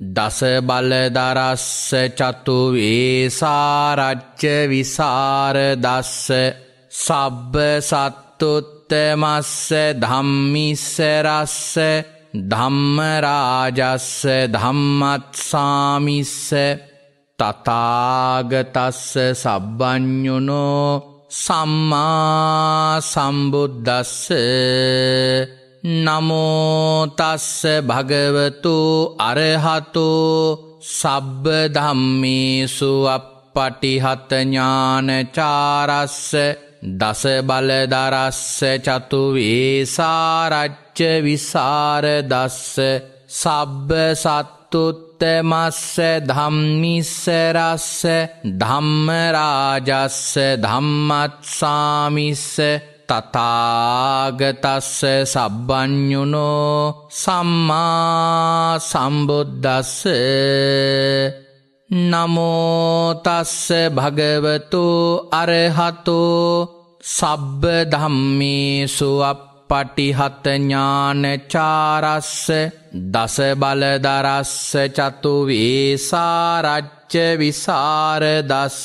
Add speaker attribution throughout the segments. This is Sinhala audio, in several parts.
Speaker 1: දස බලදරස්ස චතු ඒසාරච්ච විසාර දස්ස සබ්බ සත්තුත්තමස්ස ධම්මිස්සරස්ස ධම්මරාජස්ස ධම්මත්සාමිස්ස තතාගතස්ස සබ්බ්ඥුනෝ සම්මා සම්බුද්දස්ස නමෝතස්ස භගවතු අරහතු සබ්බ ධම්මේසු අපපටිහතඥානචාරස්ස දස බලදරස්ස චතු වේසාරච්ච විසාරදස්ස සබ්බ සත්තුත්තමස්ස ධම්මිස්සරස්ස ධම්මරාජස්ස ධම්මත්සාමිස්ස තතාගතස්ස සබ්බ්ඥුනෝ සම්මා සම්බුද්ධස්ස නමෝතස්ස භගවතු අරහතු සබ්බ ධම්මිසු පටිහතඥානචාරස්ස දස බලදරස්ස චතුවේසාරච්ච විසාරදස්ස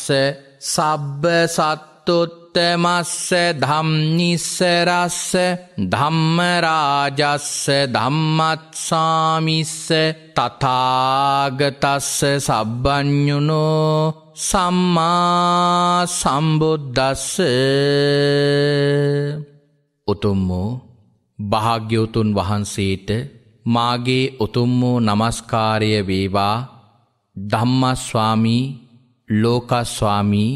Speaker 1: සබ්බ සත්තුත් උත්තමස්ස ධම්නිස්ස රස්ස ධම්මරාජස්ස ධම්මත්සාමිස්ස තථාගතස්ස සබ්බඤුනෝ සම්මා සම්බුද්දස්ස උතුම් වූ භාග්‍යවතුන් වහන්සේට මාගේ උතුම් වූ নমස්කාරය වේවා ධම්මස්වාමී ලෝකස්වාමී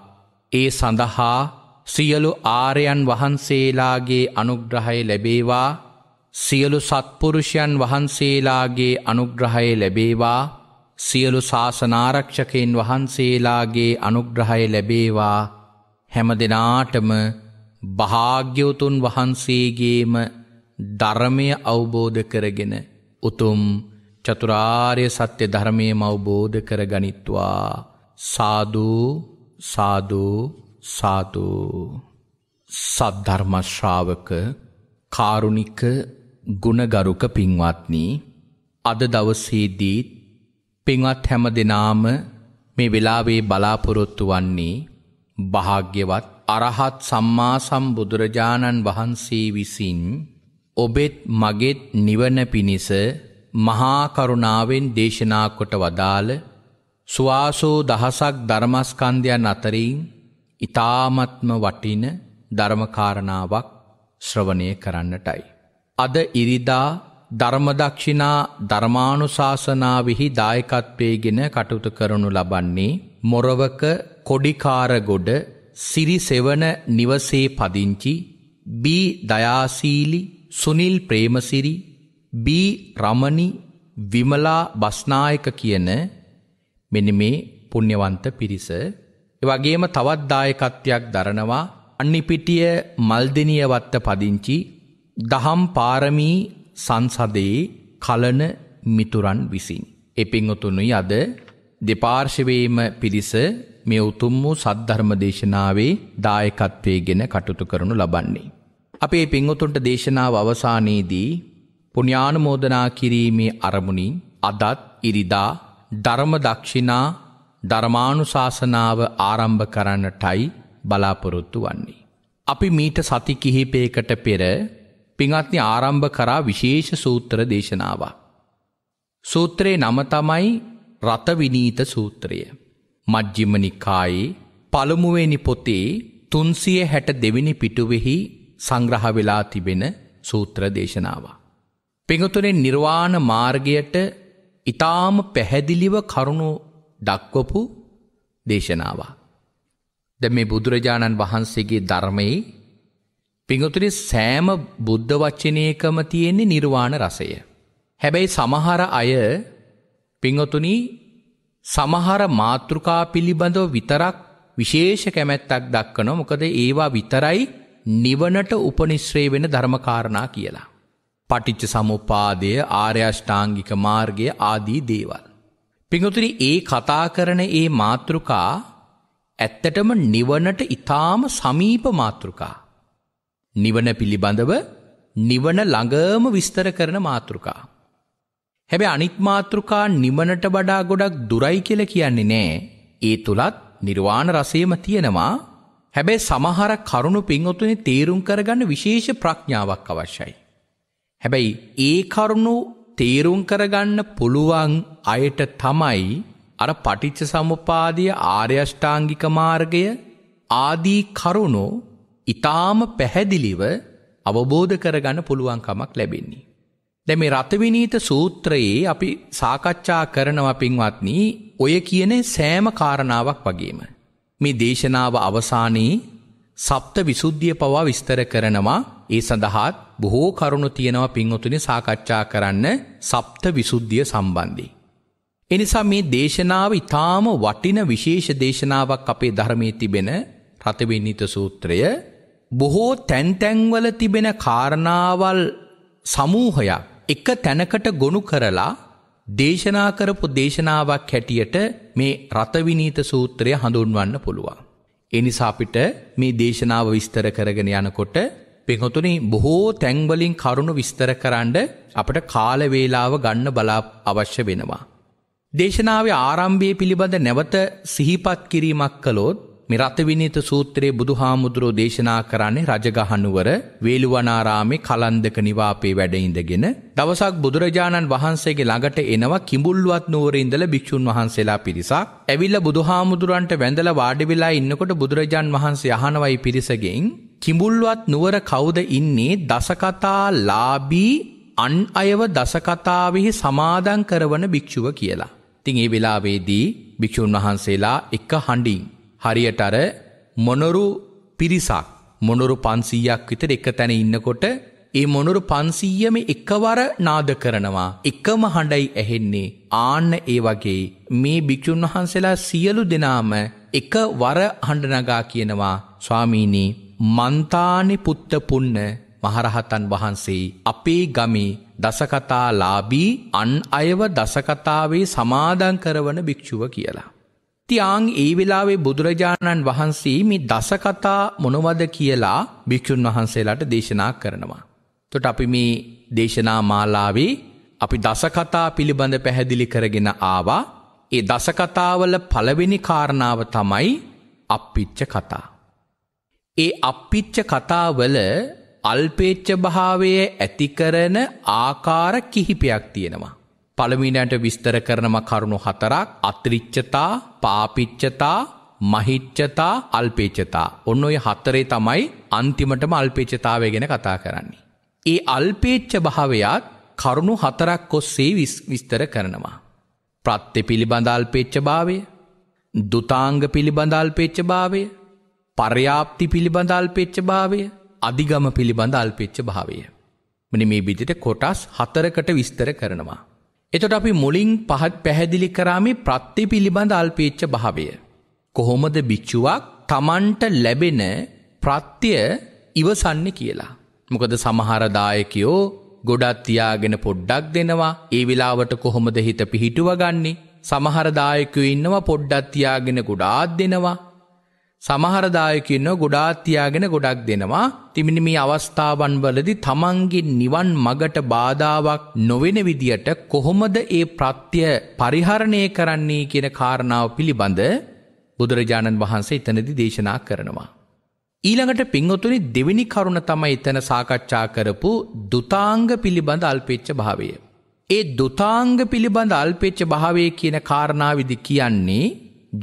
Speaker 1: ඒ සඳහා සියලු ආරයන් වහන්සේලාගේ අනුග්‍රහය ලැබේවා සියලු සත්පුරුෂයන් වහන්සේලාගේ අනුග්‍රහය ලැබේවා සියලු ශාසනාරක්ෂකයින් වහන්සේලාගේ අනුග්‍රහය ලැබේවා හැම දෙනාටම භාග්‍යවතුන් වහන්සේගේම ධර්මය අවබෝධ කරගෙන උතුම් චතුරාර්ය සත්‍ය ධර්මයම අවබෝධ කරගනිත්වා සාදූ සාදු සාදු සද්ධර්ම ශ්‍රාවක කාරුණික ගුණගරුක පින්වත්නි අද දවසේදී පින්වත් හැම දිනාම මේ වෙලාවේ බලාපොරොත්තු වන්නේ භාග්‍යවත් අරහත් සම්මා සම්බුදුරජාණන් වහන්සේ විසින් ඔබෙත් මගෙත් නිවන පිණිස මහා කරුණාවෙන් දේශනා කොට වදාළ ස්වාසෝ දහසක් ධර්මස්කන්ධයන් අතරින් ඊ타මත්ම වටින ධර්මකාරණාවක් ශ්‍රවණය කරන්නටයි. අද ඉරිදා ධර්මදක්ෂිනා ධර්මානුශාසනාවෙහි දායකත්වයේගෙන කටයුතු කරනු ලබන්නේ මොරවක කොඩිකාරගොඩ සිරිසෙවන නිවසේ පදිංචි බී දයාශීලි සුනිල් ප්‍රේමසිරි බී රමණි විමලා බස්නායක කියන මෙන්න මේ පුණ්‍යවන්ත පිරිස. ඒ වගේම තවත් දායකත්වයක් දරනවා අන්නිපිටිය මල්දිනිය වත්ත පදිංචි දහම් පාරමී සංසදේ කලන මිතුරන් විසින්. ඒ පින්වතුනි අද දෙපාර්ශවයේම පිරිස මේ උතුම් වූ සද්ධර්ම දේශනාවේ දායකත්වයේගෙන කටයුතු කරනු ලබන්නේ. අපේ පින්වතුන්ට දේශනාව අවසානයේදී පුණ්‍යානුමෝදනා කිරීමේ අරමුණින් අදත් ඉරිදා ධර්ම දක්ෂිනා ධර්මාණු ශාසනාව ආරම්භ කරන්නටයි බලාපොරොත්තු වන්නේ. අපි මීට සති කිහිපයකට පෙර පිංහත්නි ආරම්භ කරා විශේෂ සූත්‍ර දේශනාව. සූත්‍රයේ නම තමයි රථවිනීත සූත්‍රය. මජ්ජිමනිකායේ පළමුුවනි පොතේ තුන්සිය හැට දෙවිනි පිටුවෙහි සංග්‍රහ වෙලා තිබෙන සූත්‍ර දේශනාව. පිඟතුරෙන් නිර්වාණ මාර්ගයට ඉතාම පැහැදිලිව කරුණු දක්වපු දේශනාවා. ද මේ බුදුරජාණන් වහන්සේගේ ධර්මයේ පිඟුතුරි සෑම බුද්ධ වච්චනයකම තියෙන්නේ නිර්වාණ රසය. හැබැයි සමහර අය පිංහතුනි සමහර මාතෘකා පිළිබඳව විතරක් විශේෂ කැමැත්තක් දක්කනො මොකද ඒවා විතරයි නිවනට උපනිශ්‍රේ වෙන ධර්මකාරණා කියලා. පටිච්ච සමුපාදය ආර්යෂ්ඨාංගික මාර්ගය ආදී දේවල්. පිඟුතුරි ඒ කතා කරන ඒ මාතෘකා ඇත්තටම නිවනට ඉතාම සමීප මාතෘකා. නිවන පිළිබඳව නිවන ළඟම විස්තර කරන මාතෘකා. හැබැ අනිත් මාතෘකා නිවනට වඩා ගොඩක් දුරයි කියල කියන්නේ නෑ ඒ තුළත් නිර්වාණ රසයම තියෙනවා හැබැයි සමහර කරුණු පින්වතුනි තේරුම් කරගන්න විශේෂ ප්‍රඥාවක් අවශ්‍යයි. හැබැයි ඒ කරුණු තේරුම් කරගන්න පුළුවන් අයට තමයි අර පටිච්ච සමුපාදිය ආර්යෂ්ඨාංගික මාර්ගය ආදී කරුණෝ ඊටාම පැහැදිලිව අවබෝධ කරගන්න පුළුවන්කමක් ලැබෙන්නේ. දැන් මේ රතවිනීත සූත්‍රයේ අපි සාකච්ඡා කරනවා පින්වත්නි ඔය කියන සෑම කාරණාවක් වගේම මේ දේශනාව අවසානයේ සප්ත විසුද්ධිය පවා විස්තර කරනවා ඒ සඳහාත් බොහෝ කරුණු තියෙනවා පින්වතුනි සාකච්ඡා කරන්න සප්ත විසුද්ධිය සම්බන්ධි. එනිසා මේ දේශනාව ඉතාම වටින විශේෂ දේශනාවක් අපේ ධර්මයේ තිබෙන රතවිනිත සූත්‍රය බොහෝ තැන්තැන්වල තිබෙන කාරණාවල් සමූහයක් එක තැනකට ගොනු කරලා දේශනා කරපු දේශනාවක් හැටියට මේ රතවිනීත සූත්‍රය හඳුන්වන්න පුළුවන්. එනිසා අපිට මේ දේශනාව විස්තර කරගෙන යනකොට පින්හොතුනි බොහෝ තැන්වලින් කරුණු විස්තර කරන්න අපට කාලවේලාව ගන්න බලා අවශ්‍ය වෙනවා. දේශනාවේ ආරම්භය පිළිබඳ නැවත සිහිපත් කිරීමක් කළොත් මේ රතවිනිත සූත්‍රයේ බුදුහාමුදුරෝ දේශනා කරන්නේ රජගහනුවර වේළුවනාරාමේ කලන්දක නිවාපේ වැඩ ඉඳගෙන දවසක් බුදුරජාණන් වහන්සේගේ ළඟට එනවා කිඹුල්වත් නුවරේ ඉඳලා භික්ෂුන් වහන්සේලා පිරිසක් ඇවිල්ලා බුදුහාමුදුරන්ට වැඳලා වාඩි වෙලා ඉන්නකොට බුදුරජාන් වහන්සේ අහනවයි පිරිසගෙන් කිඹුල්වත් නුවර කවුද ඉන්නේ දසකතා ලාභී අන් අයව දසකතාවෙහි සමාදන් කරවන භික්ෂුව කියලා. ඉතින් ඒ වෙලාවේදී භික්ෂුන් වහන්සේලා එක හඬින් හරියට අර මොනරු පිරිසක් මොනරු පන්සීයක් විතර එක තැන ඉන්නකොට ඒ මොනරු පන්සීයම එකවර නාද කරනවා එකම හඬයි ඇහෙන්නේ ආන්න ඒ වගේ මේ භික්‍ෂූන් වහන්සේලා සියලු දෙනාම එක වර හඬනගා කියනවා ස්වාමීනී මන්තානි පුත්ත පුන්න මහරහතන් වහන්සේ අපේ ගමේ දසකතා ලාබී අන් අයව දසකතාවේ සමාදන් කරවන භික්‍ෂුව කියලා. ඉතියාං ඒ වෙලාවේ බුදුරජාණන් වහන්සේ මේ දසකතා මොනවද කියලා භික්‍ෂූන් වහන්සේලාට දේශනා කරනවා. තොට අපි මේ දේශනා මාලාවේ අපි දසකතා පිළිබඳ පැහැදිලි කරගෙන ආවා ඒ දසකතාවල පළවෙනි කාරණාව තමයි අප්පිච්ච කතා. ඒ අප්පිච්ච කතාවල අල්පේච්ච භාවය ඇතිකරන ආකාර කිහිපයක් තියෙනවා. පළමිනට විස්තර කරනම කරුණු හතරක් අත්‍රිච්චතා පාපිච්චතා මහිච්චතා අල්පේච්චතා ඔන්න ඔය හත්තරේ තමයි අන්තිමටම අල්පේච්චතාවය ගැන කතා කරන්නේ. ඒ අල්පේච්ච භාවයාත් කරුණු හතරක් කොස්සේ විස්තර කරනවා. ප්‍රත්්‍ය පිළිබඳල්පේච්ච භාවය දුතාංග පිළිබඳල්පේච්ච භාවය පර්යාප්ති පිළිබඳල්පේච්ච භාවය අධිගම පිළිබඳ අල්පේච්ච භාවය. මනි මේ විදිට කොටස් හතරකට විස්තර කරනවා. එතොට අපි මුලින් පහත් පැහැදිලි කරාමි ප්‍රත්ති පිළිබඳ අල්පේච්ච භාවය. කොහොමද භිච්චුවක් තමන්ට ලැබෙන ප්‍රත්‍ය ඉවසන්න කියලා. මොකද සමහරදායකයෝ ගොඩත් තියාගෙන පොඩ්ඩක් දෙනවා ඒ වෙලාවට කොහොමද හිත පිහිටුවගන්නේ සමහරදායකයෝ ඉන්නවා පොඩ්ඩත් තියාගෙන ගොඩාත් දෙනවා සමහරදායකින්නෝ ගොඩාත් තියාගෙන ගොඩක් දෙනවා තිමිනි මේ අවස්ථාවන් වලදි තමන්ගේ නිවන් මගට බාධාවක් නොවෙන විදියට කොහොමද ඒ ප්‍රත්‍ය පරිහරණය කරන්නේ කියන කාරණාව පිළිබඳ බුදුරජාණන් වහන්සේ එතනදි දේශනා කරනවා. ඊළඟට පින්වතුනි දෙවෙනි කරුණ තමයි එතන සාකච්ඡා කරපු දුතාංග පිළිබඳ අල්පෙච්ච භාවය. ඒ දුතාංග පිළිබඳ අල්පෙච්ච භාවය කියන කාරණාවේදී කියන්නේ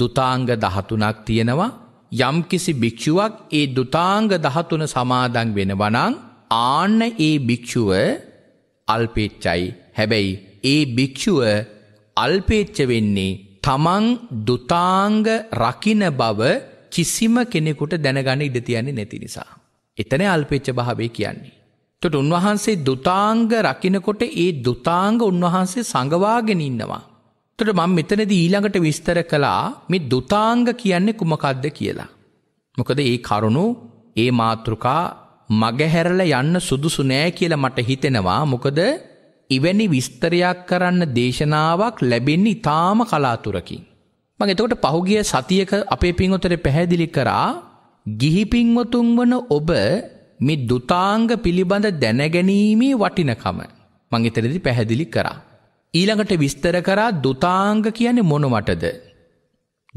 Speaker 1: දුතාංග 13ක් තියෙනවා යම්කිසි භික්‍ෂුවක් ඒ දුතාංග දහතුන සමාදන් වෙනවනං ආන්න ඒ භික්‍ෂුව අල්පේච්චයි හැබැයි ඒ භික්‍ෂුව අල්පේච්ච වෙන්නේ තමන් දුතාංග රකින බව කිසිම කෙනෙකුට දැනගන ඉඩ තියන්නේ නැති නිසා. එතන අල්පේච්ච භාවේ කියන්නේ. තොට උන්වහන්සේ දුතාංග රකිනකොට ඒ දුතාංග උන්වහන්සේ සඟවාගෙන ඉන්නවා. තොට මං මෙතනදී ඊළඟට විස්තර කළා මේ දුතාංග කියන්නේ කුමකක්ද කියලා. මොකද ඒ කරුණු ඒ මාතෘකා මගහැරල යන්න සුදුසු නෑ කියලා මට හිතෙනවා මොකද ඉවැනි විස්තරයක් කරන්න දේශනාවක් ලැබෙන්නේ ඉතාම කලාතුරකින්. මං එතකොට පහුගිය සතියක අපේ පින්වතර පැහැදිලි කරා ගිහි පින්වතුන් වන ඔබ මේ දුතාංග පිළිබඳ දැනගැනීමේ වටිනකම මං එතනදී පැහැදිලි කරා. ඊළඟට විස්තර කරා දුතාංග කියන්නේ මොනවටද?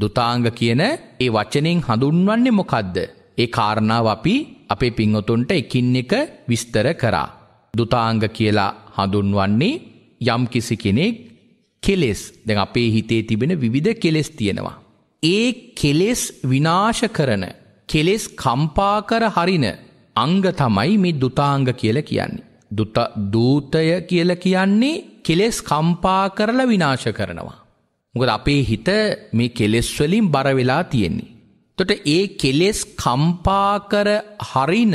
Speaker 1: දුතාංග කියන ඒ වචනෙන් හඳුන්වන්නේ මොකද්ද? ඒ කාරණාව අපි අපේ පින්වතුන්ට එකින් එක විස්තර කරා. දුතාංග කියලා හඳුන්වන්නේ යම් කිසි කෙනෙක් කෙලෙස් දැන් අපේ හිතේ තිබෙන විවිධ කෙලෙස් තියෙනවා. ඒ කෙලෙස් විනාශ කරන කෙලෙස් කම්පා කර හරින අංග තමයි මේ දුතාංග කියලා කියන්නේ. දුත දූතය කියලා කියන්නේ කෙලෙස් කම්පා කරලා විනාශ කරනවා. මොකද අපේ හිත මේ කෙලෙස් වලින් බර වෙලා තියෙන්නේ. එතකොට ඒ කෙලෙස් කම්පා කර හරින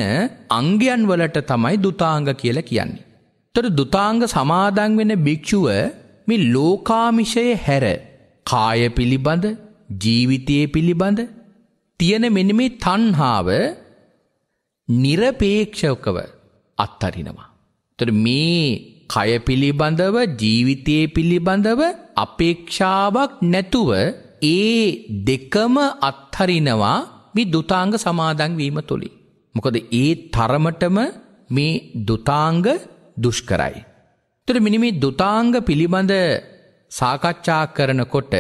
Speaker 1: අංගයන් වලට තමයි දුතාංග කියලා කියන්නේ. එතකොට දුතාංග සමාදන් වෙන භික්ෂුව මේ ලෝකාමිෂය හැර කාය පිළිබඳ ජීවිතයේ පිළිබඳ තියෙන මෙන්න මේ තණ්හාව নিরপেক্ষකව අත්හරිනවා. එතකොට මේ කය පිළිබඳව ජීවිතයේ පිළිබඳව අපේක්ෂාවක් නැතුව ඒ දෙකම අත්හරිනවා මේ දුතාංග සමාදන් වීම තුලින්. මොකද ඒ තරමටම මේ දුතාංග දුෂ්කරයි. ඒතර මෙනි මේ දුතාංග පිළිබඳ සාකච්ඡා කරනකොට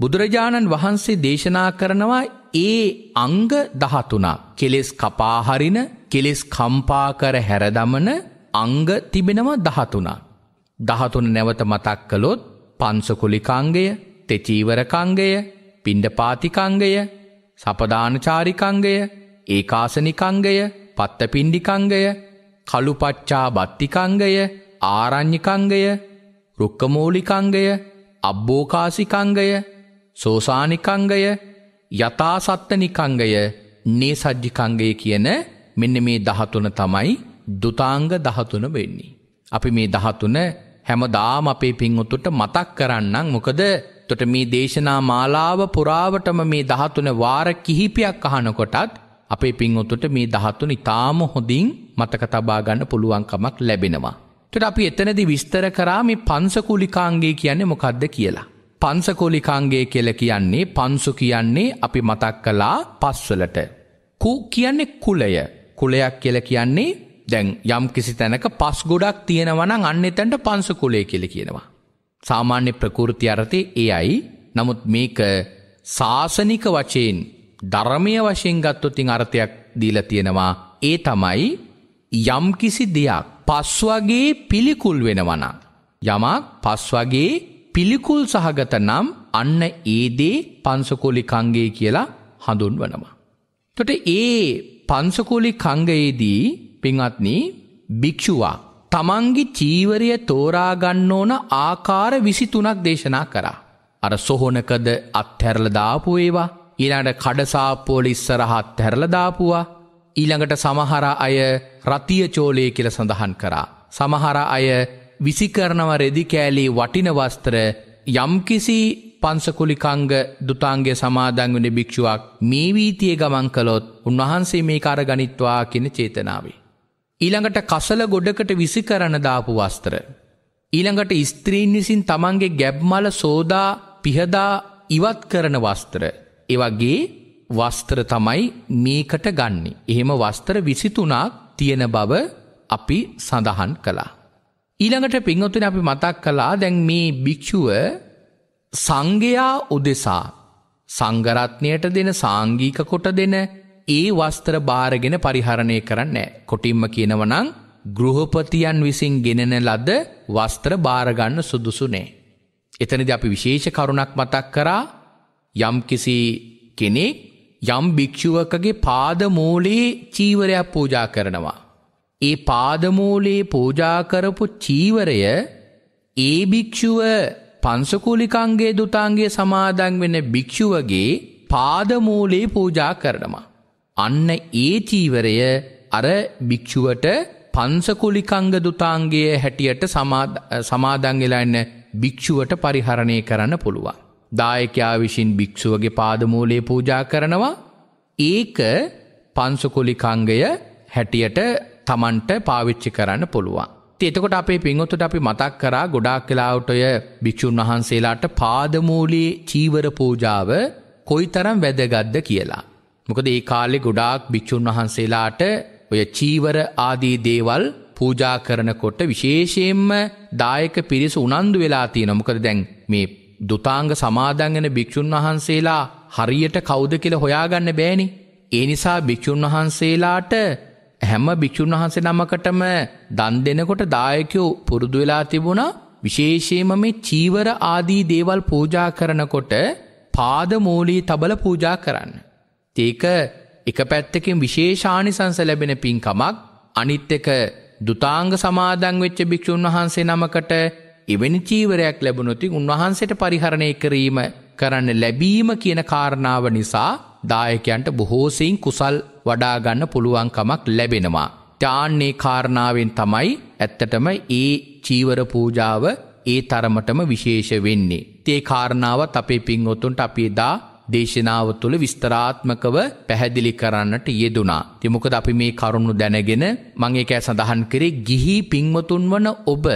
Speaker 1: බුදුරජාණන් වහන්සේ දේශනා කරනවා ඒ අංග 13 කෙලෙස් කපා හරින කෙලෙස් කම්පා කර හැරදමන අංග තිබෙනවා දහතුනා. දහතුන නැවත මතක් කළොත් පන්සකුලිකාංගය තෙචීවරකංගය පිණ්ඩපාතිකංගය සපදානචාරිකංගය ඒකාසනිකංගය පත්තපිණ්ඩිකංගය කළුපච්චා බත්තිකංගය ආරං්්‍යකංගය රුක්කමූලිකංගය අබ්බෝකාසිකංගය සෝසානිකංගය යථාසත්ත නිකංගය නේ සජ්ජිකංගය කියන මෙන්න මේ දහතුන තමයි දුතාංග දහතුන වෙන්නේ. අපි මේ දහතුන හැමදාම අපේ පින්වුතුන්ට මතක් කරන්නම් මොකද එතකොට මේ දේශනා මාලාව පුරාවටම මේ 13 වාර කිහිපයක් අහනකොටත් අපේ පින්වුතුන්ට මේ 13 ඉතාම හොඳින් මතක තබා ගන්න පුළුවන්කමක් ලැබෙනවා. එතකොට අපි එතනදී විස්තර කරා මේ පංසකුලිකාංගය කියන්නේ මොකද්ද කියලා. පංසකුලිකාංගය කියලා කියන්නේ පංසු කියන්නේ අපි මතක් කළා පස්වලට. කු කියන්නේ කුලය. කුලයක් කියලා කියන්නේ දැන් යම් කිසි තැනක පස් ගොඩක් තියෙනවනම් අන්න එතැන්ට පංසකුලය කෙලි කියනවා. සාමාන්‍ය ප්‍රකෘති අරතේ ඒ අයි නමුත් මේක සාසනික වචයෙන් ධර්මය වශයෙන් ගත්තොතින් අර්ථයක් දීල තියෙනවා ඒ තමයි යම්කිසි දෙයක් පස් වගේ පිළිකුල් වෙනවනම්. යමක් පස් වගේ පිළිකුල් සහගත නම් අන්න ඒදේ පංසකෝලිකංගේ කියලා හඳුන්වනවා. තොට ඒ පංසකෝලි කංගයේදී පින්වත්නි භික්ෂුවා තමන්ගේ චීවරය තෝරාගන්න ඕන ආකාර විසිතුනක් දේශනා කරා. අර සොහොනකද අත්හැරල දාපු ඒවා ඊළඟට කඩසාප්පෝල ඉස්සරහ අත්හැරල දාපුවා ඊළඟට සමහර අය රතිය චෝලය කියල සඳහන් කරා. සමහර අය විසිකරනව රෙදිකෑලී වටින වස්ත්‍ර යම්කිසි පංසකුලිකංග දුතාන්ගේ සමාදංගුණ භික්ෂුවක් මේ වීතිය ගමන් කළොත් උන්වහන්සේ මේ කාර ගනිත්වා කියෙන චේතනාවේ. ඊළඟට කසල ගොඩකට විසි කරන දාපු වස්තර. ඊළඟට ස්ත්‍රීන් විසින් තමන්ගේ ගැබ්මල සෝදා පිහදා ඉවත් කරන වස්තර. එවගේ වස්තර තමයි මේකට ගන්නේ. එහෙම වස්තර විසිතුනාක් තියෙන බව අපි සඳහන් කළා. ඊළඟට පින්වතුන අපි මතක් කලා දැන් මේ භික්‍ෂුව සංඝයා උදෙසා සංගරත්නයට දෙන සාංගීක කොට දෙන ඒ වස්ත්‍ර භාරගෙන පරිහරණය කරන්න කොටින්ම කියනවනං ගෘහපතියන් විසින් ගෙනෙන ලද වස්ත්‍ර භාරගන්න සුදුසු නෑ. එතනද අපි විශේෂ කරුණක් මතක් කරා යම්කිසි කෙනෙක් යම් භික්‍ෂුවකගේ පාදමූලයේ චීවරයක් පූජා කරනවා. ඒ පාදමූලයේ පූජාකරපු චීවරය ඒ භික්‍ෂුව පන්සකූලිකන්ගේ දුතාන්ගේ සමාදන් වෙන භික්‍ෂුවගේ පාදමූලයේ පූජා කරනවා. අන්න ඒ චීවරය අර භික්‍ෂුවට පංසකුලිකංග දුතාන්ගේ හැටියට සමාදංගෙලා එන්න භික්‍ෂුවට පරිහරණය කරන්න පුළුවන්. දායකයා විසින් භික්‍ෂුවගේ පාදමූලේ පූජා කරනවා ඒක පංසකුලිකංගය හැටියට තමන්ට පාවිච්චි කරන්න පුළුවන්. එතකොට අපේ පින්වොත්තුට අපි මතක් කරා ගොඩාක් කලාවට ඔය භික්‍ෂූන් වහන්සේලාට පාදමූලේ චීවර පූජාව කොයි තරම් වැදගත්ද කියලා. මොකද ඒ කාලෙ ගොඩාක් භික්‍ෂූන් වහන්සේලාට ඔය චීවර ආදී දේවල් පූජා කරනකොට විශේෂයෙන්ම දායක පිරිස උනන්දු වෙලා තියෙන මොකද දැන් මේ දුතාංග සමාදංගෙන භික්‍ෂූන් වහන්සේලා හරියට කෞද කියල හොයාගන්න බෑනි. ඒ නිසා භික්‍ෂූන් වහන්සේලාට හැම භික්‍ෂූන් වහන්සේ නමකටම දන් දෙනකොට දායකයෝ පුරුදු වෙලා තිබුණා විශේෂයම මේ චීවර ආදී දේවල් පූජා කරනකොට පාදමූලී තබල පූජා කරන්න. ඒක එක පැත්තකින් විශේෂානිසංස ලැබෙන පින්කමක් අනිත් එක දුතාංග සමාදන් වෙච්ච භික්‍ෂූන් වහන්සේ නමකට එවැනි චීවරයක් ලැබුණොති උන්වහන්සට පරිහරණය කිරීම කරන්න ලැබීම කියන කාරණාව නිසා දායකයන්ට බොහෝසයින් කුසල් වඩාගන්න පුළුවන්කමක් ලැබෙනවා. තාන්නේ කාරණාවෙන් තමයි ඇත්තටම ඒ චීවර පූජාව ඒ තරමටම විශේෂ වෙන්නේ. තේ කාරණාවත් අපේ පින්වොතුන්ට අපේ දා දේශනාව තුළ විස්තරාත්මකව පැහැදිලි කරන්නට යෙදුනා. තිමොකද අපි මේ කරුණු දැනගෙන මංඒක සඳහන් කරේ ගිහි පිංවතුන් වන ඔබ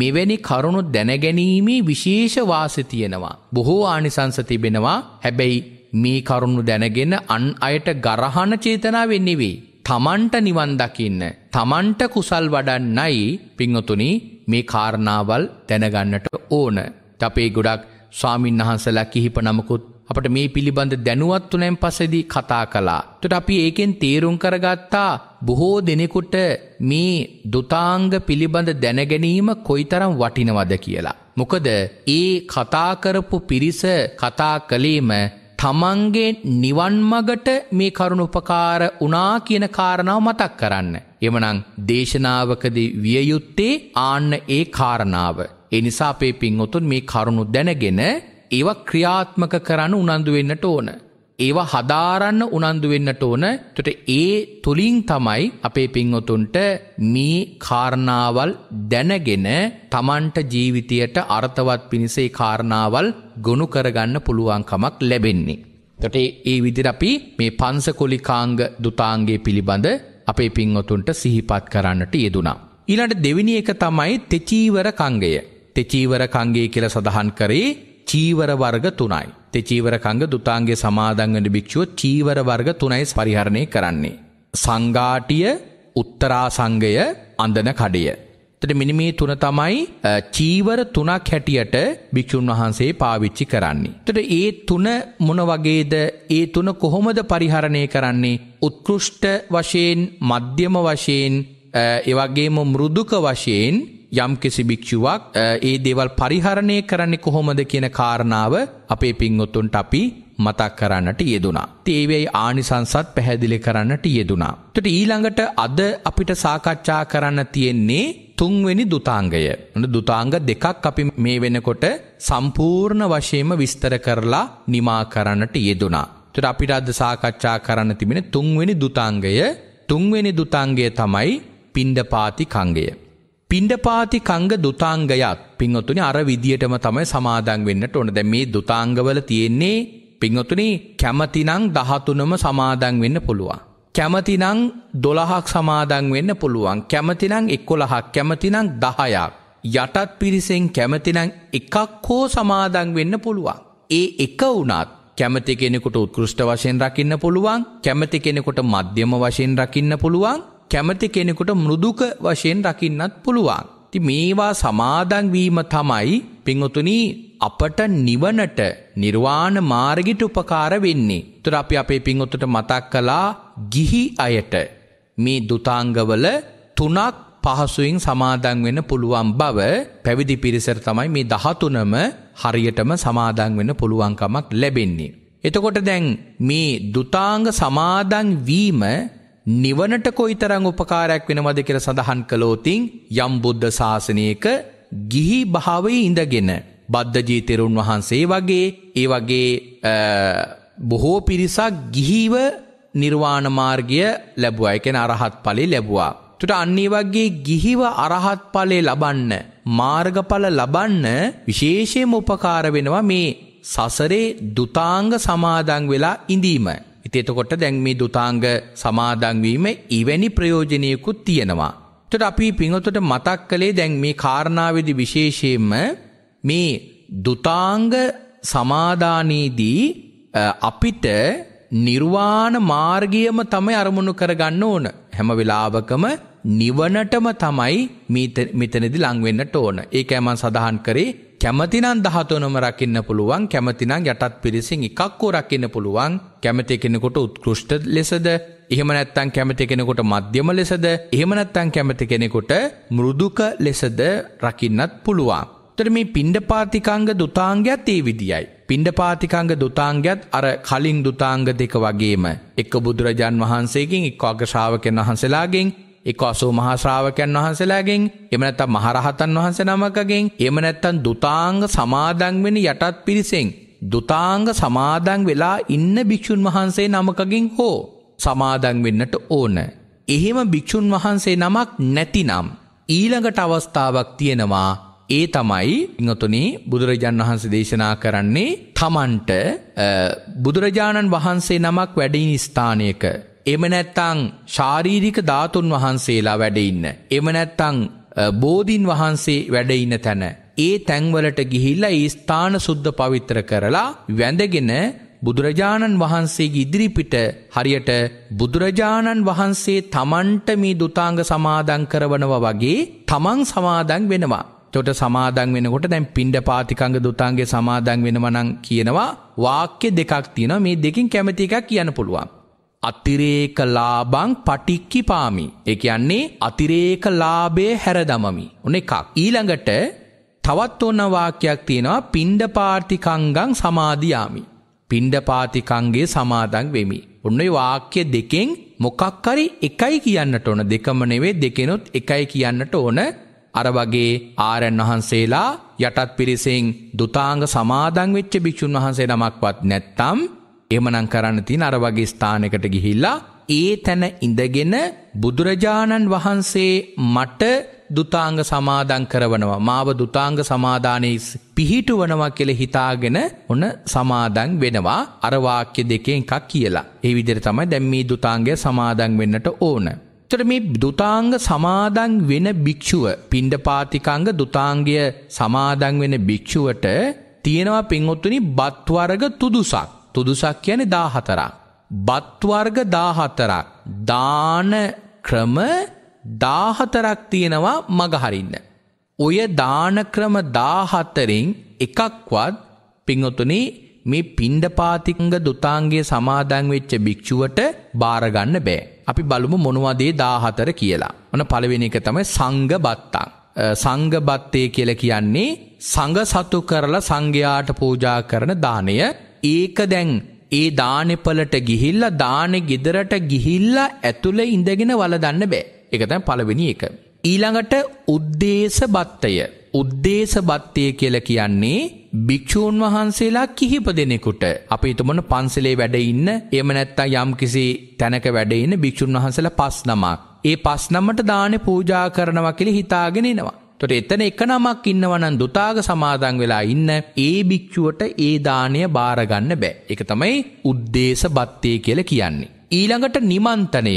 Speaker 1: මෙවැනි කරුණු දැනගැනීමේ විශේෂවාස තියෙනවා. බොහෝ ආනිසංස තිබෙනවා හැබැයි මේ කරුණු දැනගෙන අන් අයට ගරහණ චේතනා වෙන්නෙවෙේ. තමන්ට නිවන් දකින්න තමන්ට කුසල් වඩන්නයි පිංහතුනි මේ කාරණාවල් දැනගන්නට ඕන. අපේ ගොඩක් ස්වාමින් වහන්සලා කිහිප නමකුත් අපට මේ පිළිබඳ දැනුවත්තුනැම් පසදී කතා කලා. තුට අපි ඒකෙන් තේරුම් කරගත්තා බොහෝ දෙනෙකුට මේ දුතාංග පිළිබඳ දැනගැනීම කොයිතරම් වටිනවද කියලා. මොකද ඒ කතාකරපු පිරිස කතා කළේම තමන්ගේ නිවන්මගට මේ කරුණුපකාර උනා කියන කාරණාව මතක් කරන්න. එමනං දේශනාවකද වියයුත්තේ ආන්න ඒ කාරණාව. එනිසා අපේ පින් උතුන් මේ කරුණු දැනගෙන ඒවා ක්‍රියාත්මක කරන්න උනන්දු වෙන්නට ඕන. ඒවා හදාරන්න උනන්දු වෙන්නට ඕන. එතකොට ඒ තුලින් තමයි අපේ පින්වතුන්ට මේ කාරණාවල් දැනගෙන Tamanට ජීවිතයට අර්ථවත් පිණිස ඒ කාරණාවල් ගොනු කරගන්න පුළුවන්කමක් ලැබෙන්නේ. එතකොට ඒ විදිහට අපි මේ පංසකොලිකාංග දුතාංගයේ පිළිබඳ අපේ පින්වතුන්ට සිහිපත් කරන්නට යෙදුනා. ඊළඟ දෙවෙනි එක තමයි තෙචීවර කංගය. තෙචීවර කංගය කියලා සඳහන් කරේ චීවර වර්ග තුනයි. තෙ චීවර කංග දුතාන්ගේ සමාදංගන භික්ෂුව චීවර වර්ග තුනයි පරිහරණය කරන්නේ. සංගාටිය උත්තරා සංගය අඳන කඩය. තට මිනිමේ තුන තමයි චීවර තුනක් හැටියට භික්‍ෂූන් වහන්සේ පාවිච්චි කරන්නේ. තට ඒ තුන මොන වගේද ඒ තුන කොහොමද පරිහරණය කරන්නේ උත්කෘෂ්ට වශයෙන් මධ්‍යම වශයෙන් එවගේම මෘදුක වශයෙන් යම් කෙසි භික්‍ෂුවක් ඒ දේවල් පරිහරණය කරන්නේ කොහොමද කියන කාරණාව අපේ පින්වොත්තුන්ට අපි මතක් කරන්නට යෙදුනා. තේවයි ආනිසංසත් පැහැදිලි කරන්නට යෙදුනා. තොට ඊළඟට අද අපිට සාකච්ඡා කරන්න තියෙන්නේ තුන්වෙනි දුතාංගය. දුතාංග දෙකක් අපි මේ වෙනකොට සම්පූර්ණ වශයෙන්ම විස්තර කරලා නිමා කරන්නට යෙදුනා. තුර අපිට අද සාකච්ඡා කරන්න තිබෙන තුන්වෙනි දුතාංගය තුන්වෙනි දුතාංගය තමයි පින්ඩපාති කංගය. පිණ්ඩපාති කංග දුතාංගයක් පිංහොතුනි අර විදියටම තමයි සමාදන් වෙන්නට ඕන දැ මේ දුතාංගවල තියෙන්නේ පිංහොතුනි කැමතිනං දහතුනම සමාදන් වෙන්න පුළුවන්. කැමතිනං දොළහක් සමාදන් වෙන්න පුළුවන් කැමතිනං එක්කොළහක් කැමතිනං දහයක්. යටත් පිරිසෙන් කැමතිනං එකක් හෝ සමාදන් වෙන්න පුළුවන්. ඒ එක වුණත් කැමති කෙනෙකුට උත්කෘෂ්ට වශයෙන් රකින්න පුළුවන් කැමති කෙනෙකුට මධ්‍යම වශයෙන් රකින්න පුළුවන් කැමති කෙනෙකුට මෘදුක වශයෙන් රකින්නත් පුළුවන්. ති මේවා සමාදන්වීම තමයි පිංහතුනි අපට නිවනට නිර්වාණ මාර්ගිට උපකාර වෙන්නේ. තුර අපි අපේ පිංහොතුට මතක් කලා ගිහි අයට. මේ දුතාංගවල තුනක් පහසුවෙන් සමාදන් වෙන පුළුවන් බව පැවිදි පිරිසර තමයි මේ දහතුනම හරියටම සමාදන් වෙන පුළුවන්කමක් ලැබෙන්නේ. එතකොට දැන් මේ දුතාංග සමාදන් වීම නිවනට කොයිතරං උපකාරයක් වෙනවද කියර සඳහන් කළෝතින් යම් බුද්ධ ශාසනයක ගිහි භාවයි ඉඳගෙන. බද්ධජී තෙරුන් වහන්සේ වගේ ඒ වගේ බොහෝ පිරිසක් ගිහිව නිර්වාණ මාර්ගය ලැබුවා එකෙන අරහත් ඵලෙ ලැබුවා. තුට අන්නේ වගේ ගිහිව අරහත් ඵලෙ ලබන්න මාර්ගඵල ලබන්න විශේෂයෙන්ම උපකාර වෙනවා මේ සසරේ දුතාංග සමාදන් වෙලා ඉඳීම. ඉතින් එතකොට දැන් මේ දුතාංග සමාදන් වීම ඉවැනි ප්‍රයෝජනයකුත් තියෙනවා. එතකොට අපි පින්වතුන්ට මතක් කළේ දැන් මේ කාරණාවේදී විශේෂයෙන්ම මේ දුතාංග සමාදානයේදී අපිට නිර්වාණ මාර්ගියම තමයි අරමුණු කරගන්න ඕන. හැම වෙලාවකම නිවනටම තමයි මෙතනදී ලං වෙන්නට ඕන. ඒකයි මම සඳහන් කරේ කැමතිනම් 13ම රකින්න පුළුවන් කැමතිනම් යටත් පිරිසින් එකක් හෝ රකින්න පුළුවන් කැමති කෙනෙකුට උත්කෘෂ්ඨ ලෙසද එහෙම නැත්තම් කැමති කෙනෙකුට මධ්‍යම ලෙසද එහෙම නැත්තම් කැමති කෙනෙකුට මෘදුක ලෙසද රකින්නත් පුළුවන්. එතකොට මේ පිණ්ඩපාතිකාංග දුතාංගයත් ඒ විදියයි. පිණ්ඩපාතිකාංග දුතාංගයත් අර කලින් දුතාංග දෙක වගේම එක්ක බුදුරජාන් වහන්සේගෙන් එක්ක අග ශ්‍රාවකයන් වහන්සේලාගෙන් එක අසූ මහාශ්‍රාවකයන් වහන්සේලාගෙන් එමනැත්තම් මහරහතන් වහන්සේ නමකගෙන් එමනැත්තන් දුතාංග සමාදංවෙන යටත් පිරිසෙන්. දුතාංග සමාදං වෙලා ඉන්න භික්‍ෂූන් වහන්සේ නමකගින් හෝ සමාදං වෙන්නට ඕන. එහෙම භික්‍ෂූන් වහන්සේ නමක් නැතිනම්. ඊළඟට අවස්ථාවක් තියෙනවා ඒ තමයි ඉඟතුනි බුදුරජාණන් වහන්සේ දේශනා කරන්නේ තමන්ට බුදුරජාණන් වහන්සේ නමක් වැඩින් ස්ථානයක එම නැත්තං ශාරීරික ධාතුන් වහන්සේලා වැඩඉන්න. එම නැත්තං බෝධීන් වහන්සේ වැඩඉන්න තැන. ඒ තැන්වලට ගිහිල්ලා ඒ ස්ථාන සුද්ධ පවිත්‍ර කරලා වැඳගෙන බුදුරජාණන් වහන්සේගේ ඉදිරිපිට හරියට බුදුරජාණන් වහන්සේ තමන්ට මේ දුතාංග සමාදන් කරවනවා වගේ තමන් සමාදන් වෙනවා. තොට සමාදන් වෙනකොට දැන් පින්ඩ පාතිකංග දුතාන්ගේ සමාදන් වෙනවනං කියනවා වාක්‍ය දෙකක් තියෙන මේ දෙකින් කැමති එකක් කියන්න පුළුවන්. අතිරේක ලාබං පටික්කි පාමි. ඒ කියන්නේ අතිරේක ලාභයේ හැරදමමි. උන එකක්. ඊළඟට තවත් ඕන වාක්‍යයක් තියෙනවා පිණ්ඩපාතිකංගං සමාදියාමි. පිණ්ඩපාතිකංගේ සමාදන් වෙමි. ඔන්න ඔය වාක්‍ය දෙකෙන් මොකක් හරි එකයි කියන්නට ඕන. දෙකම නෙවෙයි දෙකෙනොත් එකයි කියන්නට ඕන. අර වගේ ආරණ වහන්සේලා යටත් පිරිසෙන් දුතාංග සමාදන් වෙච්ච භික්ෂුන් වහන්සේ නමක්වත් නැත්නම් එමනං කරන්න තින අර වගේ ස්ථානකට ගිහිල්ලා ඒ තැන ඉඳගෙන බුදුරජාණන් වහන්සේ මට දුතාංග සමාදං කරවනවා මාව දුතාංග සමාධානයේ පිහිටුවනවා කෙළ හිතාගෙන ඔන්න සමාදං වෙනවා අරවාක්‍ය දෙකෙන් එකක් කියලා. ඒ විදිර තමයි දැම් මේ දුතාංගය සමාදං වෙන්නට ඕන. තොට මේ දුතාංග සමාදං වෙන භික්‍ෂුව පිණ්ඩපාතිකංග දුතාංගය සමාදං වෙන භික්‍ෂුවට තියෙනවා පෙන්ඔත්තුනි බත්වරග තුදුසක්. තුදුසක් කියන දාහතරක්. බත්වර්ග දාහතරක් දාන ක්‍රම දාහතරක් තියෙනවා මගහරින්න. ඔය දානක්‍රම දාහතරෙන් එකක්වත් පිංහොතුනේ මේ පින්ඩපාතිංග දුතාන්ගේ සමාදං වෙච්ච භික්ෂුවට බාරගන්න බෑ. අපි බලමු මොනවදේ දාහතර කියලා. ඕන පළවෙනි එක තමයි සංඝ බත්තං. සංඝ බත්තේ කියලා කියන්නේ සංඝ සතු කරලා සංඝයාට පූජා කරන දාණය. ඒක දැන් ඒ දානෙපලට ගිහිල්ල දානෙ ගෙදරට ගිහිල්ලා ඇතුළ ඉඳගෙන වලදන්න බෑ එකතැන් පලවෙනි එක. ඊළඟට උද්දේශ බත්තය උද්දේශ බත්තය කියල කියන්නේ භික්‍ෂූන් වහන්සේලා කිහිප දෙනෙකුට අපි තුමන පන්සලේ වැඩඉන්න එම නැත්තා යම් කිසි තැනක වැඩඉන්න භික්‍ෂූන් වහන්සල පස් නමක් ඒ පස්නමට දානෙ පූජා කරනවා කෙළි හිතාගෙනෙනවා. තොට එතන එක නමක් ඉන්නවනන් දුතාග සමාදන් වෙලා ඉන්න ඒ භික්‍ෂුවට ඒ දානය බාරගන්න බෑ. එක තමයි උද්දේශ බත්තය කියල කියන්නේ. ඊළඟට නිමන්තනය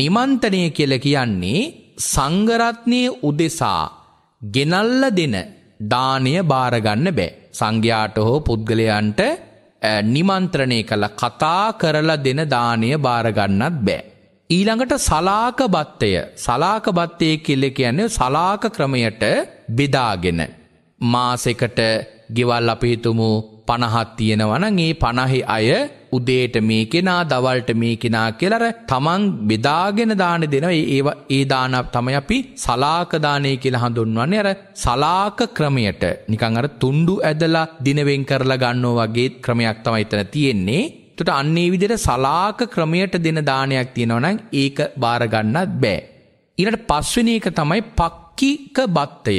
Speaker 1: නිමන්තනය කියල කියන්නේ සංගරත්නය උදෙසා ගෙනල්ල දෙන දානය බාරගන්න බෑ. සංඝයාට හෝ පුද්ගලයන්ට නිමන්ත්‍රණය කළ කතා කරලා දෙන දානය බාරගන්නත් බෑ. ඊළඟට සලාක බත්තය සලාක බත්තය කෙල්ලෙ කියන්නේ සලාක ක්‍රමයට බෙදාගෙන. මාසෙකට ගෙවල් අපිහිතුමු පණහත් තියෙනවනං ඒ පණහි අය උදේට මේ කෙනා දවල්ට මේ කෙනා කෙලර තමන් බෙදාගෙන දාන දෙන ඒ ඒ දාන තමයි අපි සලාකදානය කියලා හඳුන්වන්නේ අර සලාක ක්‍රමයට නිකං අර තුණ්ඩු ඇදලා දිනවෙන් කරලා ගන්නෝ වගේ ක්‍රමයක් තමයි එතන තියෙන්නේ එතකොට අන්න ඒ විදිහට සලාක ක්‍රමයට දෙන දානයක් තියෙනවා නම් ඒක බාර ගන්නත් බෑ. ඊළඟ පස්වෙනි එක තමයි පක්කික බත්තය.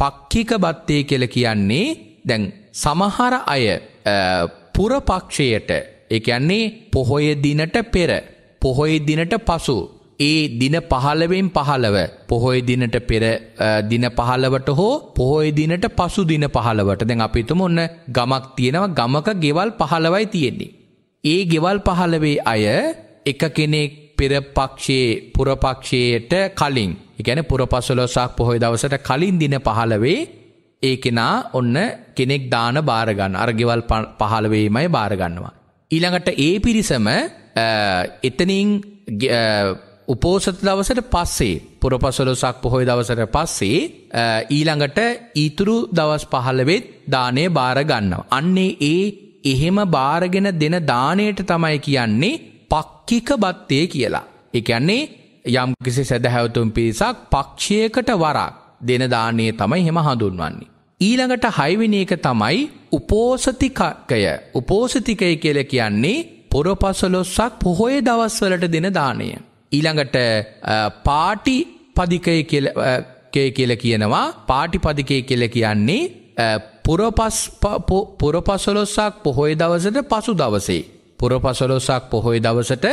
Speaker 1: පක්කික බත්තය කියලා කියන්නේ දැන් සමහර අය පුරපක්ෂයට ඒ කියන්නේ පොහොය දිනට පෙර පොහොය දිනට පසු ඒ දින පහළවෙන් පහළව පොහොය දිනට පෙර දින පහළවට හෝ පොහොය දිනට පසු දින පහළවට දැන් අපි හිතමු ඔන්න ගමක් තියෙනවා ගමක ගෙවල් පහළවයි තියෙන්නේ ඒ ගෙවල් පහළවේ අය එක කෙනෙක් පෙරපක්ෂයේ පුරපක්ෂයට කලින් එකැන පුරපසලොසක් පොහොයි දවසට කලින් දින පහළවේ ඒ කෙනා ඔන්න කෙනෙක් දාන භාරගන්න අරගෙවල් පහළවේමයි භාරගන්නවා. ඊළඟට ඒ පිරිසම එතනින් උපෝසත දවසට පස්සේ පුරපසලොසක් පොහොයි දවසට පස්සේ ඊළඟට ඊතුරු දවස් පහළවෙත් දානය භාරගන්නවා. අන්නේ ඒ එහෙම බාරගෙන දෙන දානයට තමයි කියන්නේ පක්කික බත්තේ කියලා. එකන්නේ යම් කිසි සැදැහැවතුම් පිරිසක් පක්ෂයකට වරක් දෙන දානයේ තමයි හෙම හඳුන්වන්නේ. ඊළඟට හයිවිනි එක තමයි උපෝසතිකකය උපෝසතිකය කියල කියන්නේ පොරපසලොස්සක් පොහොය දවස්වලට දෙන දානය. ඊළඟට පාටි පදිකය කියල කියල කියනවා පාටිපදිකය කියල කියන්නේ පුරපසොලොස්සක් පොහොය දවසට පසු දවසේ. පුරපසොලොස්සක් පොහොය දවසට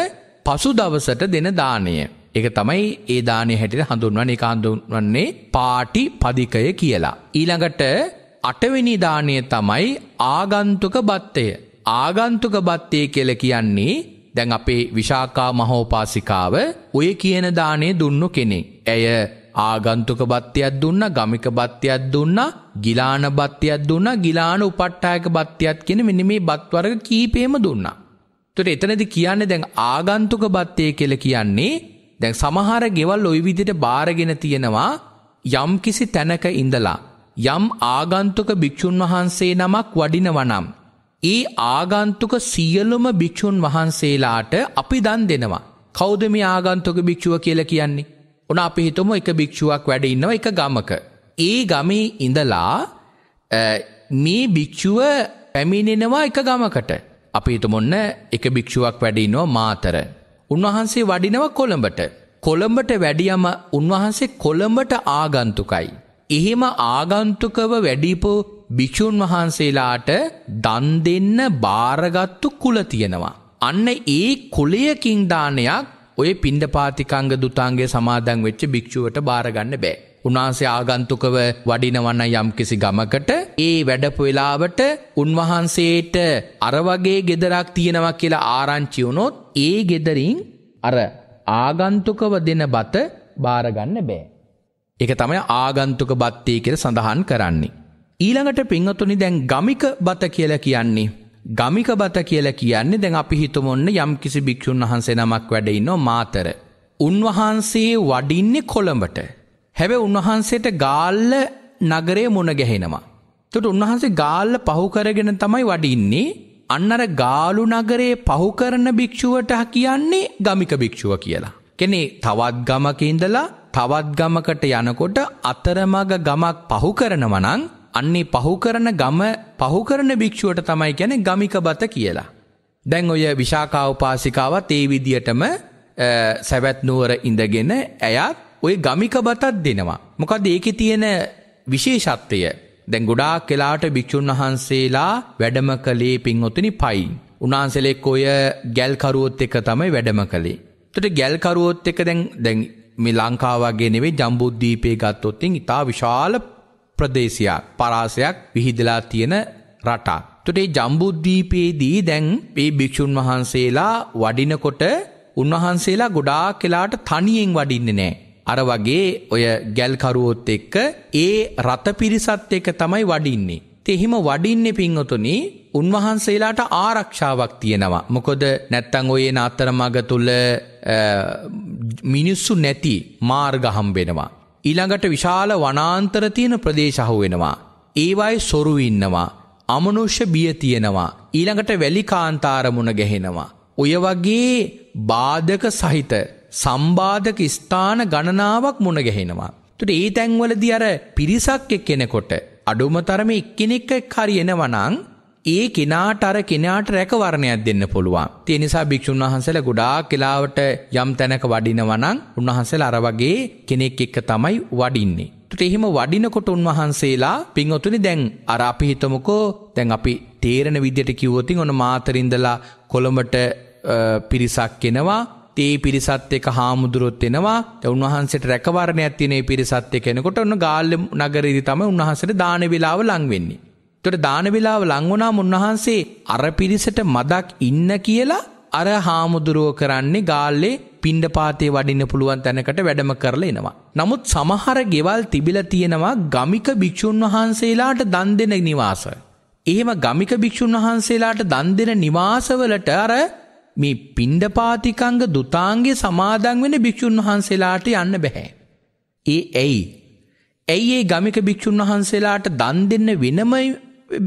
Speaker 1: පසු දවසට දෙන දානය. එක තමයි ඒ දානය හැටිට හඳුන්වන එක හඳුන්වන්නේ පාටි පදිකය කියලා. ඊළඟට අටවෙනි දානය තමයි ආගන්තුක බත්තය. ආගන්තුක බත්තය කියල කියන්නේ දැන් අපේ විශාකා මහෝපාසිකාව ඔය කියන දානය දුන්නු කෙනෙක්. ඇය ආගන්තුක බත්තියක් දුන්න ගමික බත්තියක් දුන්න ගිලාන බත්තියක් දුන්න ගිලාන උපට්ටායක බත්තියක් කියෙන මෙනි මේ බත්වර්ග කීපේම දුන්න. තුට එතනද කියන්නේ දැන් ආගන්තුක බත්තය කෙල කියන්නේ දැන් සමහර ගෙවල් ඔයි විදිට බාරගෙන තියෙනවා යම් කිසි තැනක ඉඳලා. යම් ආගන්තුක භික්‍ෂූන් වහන්සේ නමක් වඩිනවනම්. ඒ ආගන්තුක සියලුම භික්‍ෂූන් වහන්සේලාට අපි දන් දෙනවා. කෞද මේ ආගන්තුක භික්‍ෂුව කියල කියන්නේ. උන අපි හිතමු එක භික්ෂුවක් වැඩ ඉන්නවා එක ගමක. ඒ ගමේ ඉඳලා මේ භික්ෂුව පැමිණෙනවා එක ගමකට. අපි හිතමුන්න එක භික්ෂුවක් වැඩ ඉන්නවා මාතර. උන්වහන්සේ වඩිනවා කොළඹට. කොළඹට වැඩියම උන්වහන්සේ කොළඹට ආගන්තුකයි. එහෙම ආගන්තුකව වැඩිපු භික්ෂුන් වහන්සේලාට දන් දෙන්න බාරගත්තු කුල තියෙනවා. අන්න ඒ කුලයකින් දානයක් ඔය පින්ඩපාතිකංග දුතාන්ගේ සමාදන් වෙච්ච භික්ෂුවට බාරගන්න බෑ. උන්වහන්සේ ආගන්තුකව වඩිනවන්න යම්කිසි ගමකට ඒ වැඩපු වෙලාවට උන්වහන්සේට අරවගේ ගෙදරක් තියෙනවා කියලා ආරංචි වුණොත් ඒ ගෙදරින් අර ආගන්තුකව දෙන බත බාරගන්න බෑ. එක තමයි ආගන්තුක බත්තේ කියල සඳහන් කරන්නේ. ඊළඟට පින්වතුනි දැන් ගමික බත කියලා කියන්නේ. ගමික බත කියල කියන්නේ දැන් අපි හිතුමොන්න යම් කිසි භික්‍ෂූන් වහන්සේ නමක් වැඩඉන්නෝ මාතර. උන්වහන්සේ වඩින්නේ කොළඹට. හැබැ උන්වහන්සේට ගාල්ල නගරේ මුණ ගැහෙනවා. තුට උන්වහන්සේ ගාල්ල පහුකරගෙන තමයි වඩින්නේ අන්නර ගාලු නගරේ පහුකරන භික්‍ෂුවට කියන්නේ ගමික භික්‍ෂුව කියලා. කෙනෙ තවත් ගමක ඉඳලා තවත් ගමකට යනකොට අතරමග ගමක් පහු කරනවනං අන්නේ පහු කරන ගම පහු කරන භික්ෂුවට තමයි ගැන ගමික බත කියලා. දැන් ඔය විශාකාවපාසිකාවත් ඒ විදියටම සැවැත් නුවර ඉඳගෙන ඇයත් ඔය ගමික බතත් දෙනවා. මොකද ඒකෙ තියෙන විශේෂත්වය දැන් ගොඩාක් කලාට භික්‍ෂූන් වහන්සේලා වැඩම කළේ පින්ඔතුනි පයින්. උනාන්සලෙක් ඔය ගැල්කරුවොත් එක තමයි වැඩම කළේ. තොට ගැල්කරුවොත් එක දැන් දැන් මේ ලංකාවගේ නෙවේ ජම්බුද්ධීපය ගත්තොත්තින් ඉතා විශාල ප්‍රදේශයක් පරාසයක් විහිදලා තියෙන රටා. තුටේ ජම්බුද්දීපයේදී දැන් මේ භික්‍ෂූන් වහන්සේලා වඩිනකොට උන්වහන්සේලා ගොඩා කෙලාට තනියෙන් වඩින්නේ නෑ. අර වගේ ඔය ගැල්කරුවොත් එක්ක ඒ රථ පිරිසත් එක තමයි වඩින්නේ. එහෙම වඩින්නේ පින්වතුනි උන්වහන්සේලාට ආරක්ෂාවක් තියෙනවා. මොකද නැත්තං ඔය නතරමග තුල මිනිස්සු නැති මාර්ග හම්බෙනවා. ඊළඟට විශාල වනාන්තර තියෙන ප්‍රදේශ අහුවෙනවා. ඒවායි සොරු ඉන්නවා. අමනුෂ්‍ය බිය තියෙනවා. ඊළඟට වැලි කාන්තාරමුණ ගැහෙනවා. ඔය වගේ බාධක සහිත සම්බාධක ස්ථාන ගණනාවක් මුණ ගැහෙනවා. තුට ඒ තැන්වලදි අර පිරිසක් එක්කෙනකොට අඩුම තරම එක්කෙනෙක් එක් හරි එනවනං ඒ කෙනාට අර කෙනාට රැකවරණයක් දෙන්න පුළුවන්. ඒ නිසා භික්ෂුන් වහන්සේලා ගොඩාක් කාලවට යම් තැනක වඩිනවනම් උන්වහන්සේලා අර වගේ කෙනෙක් එක්ක තමයි වඩින්නේ. ඒත් එහෙම වඩිනකොට උන්වහන්සේලා පින්ඔතුනි දැන් අර අපි හිතමුකෝ දැන් අපි තේරෙන විදියට කිව්වොත් ඔන්න මාතරින්දලා කොළඹට පිරිසක් එනවා ඒ පිරිසත් එක හාමුදුරුවොත් එෙනවා උන්වහන්සට රැකවරණයක් තිනේ පිරිසත් එකෙනකොට ඔන්න ගාල්ල නගරදි තම උන්වහසට දාන වෙලාව ලංවෙන්නේ. තොට දාන වෙලාව ලංවනාම උන්වහන්සේ අර පිරිසට මදක් ඉන්න කියලා අර හාමුදුරුව කරන්නේ ගාල්ලේ පින්ඩ පාතේ වඩින්න පුළුවන් තැනකට වැඩම කරලා එනවා. නමුත් සමහර ගෙවල් තිබිල තියෙනවා ගමික භික්‍ෂූන් වහන්සේලාට දන් දෙෙන නිවාස. ඒම ගමික භික්‍ෂූන් වහන්සේලාට දන් දෙෙන නිවාසවලට අර මේ පින්ඩපාතිකංග දුතාන්ගේ සමාදන් වෙන භික්‍ෂූන් වහන්සේලාට යන්න බැහැ. ඒ ඇයි. ඇයි ඒ ගමික භික්‍ෂූන් වහන්සේලාට දන් දෙන්න වෙනමයි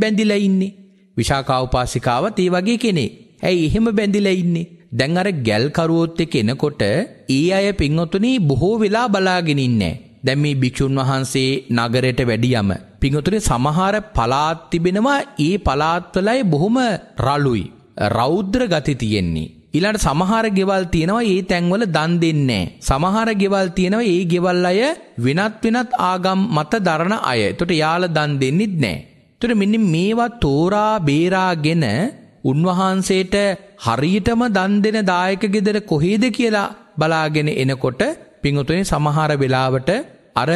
Speaker 1: බැඳිලා ඉන්නේ. විශාකා උපාසිකාවත් ඒ වගේ කෙනෙක්. ඇයි එහෙම බැඳිලා ඉන්නේ? දැන් අර ගැල්කරුවොත් එක්ක එනකොට ඒ අය පින්වතුනි බොහෝ වෙලා බලාගෙන ඉන්නේ. දැන් මේ භික්ෂුන් වහන්සේ නගරයට වැඩියම පින්වතුනි සමහර පළාත් තිබෙනවා ඒ පළාත්වලයි බොහොම රළුයි. රෞද්‍ර ගති තියෙන්නේ. ඊළඟ සමහර ගෙවල් තියෙනවා ඒ තැන්වල දන් දෙන්නේ සමහර ගෙවල් තියෙනවා ඒ ගෙවල් අය වෙනත් වෙනත් ආගම් මත දරන අය. එතකොට යාළ දන් දෙන්නෙත් නැහැ. එතකොට මෙන්න මේවා තෝරා බේරාගෙන උන්වහන්සේට හරියටම දන් දෙන දායක ගෙදර කොහේද කියලා බලාගෙන එනකොට පිඟුතුනේ සමහර වෙලාවට අර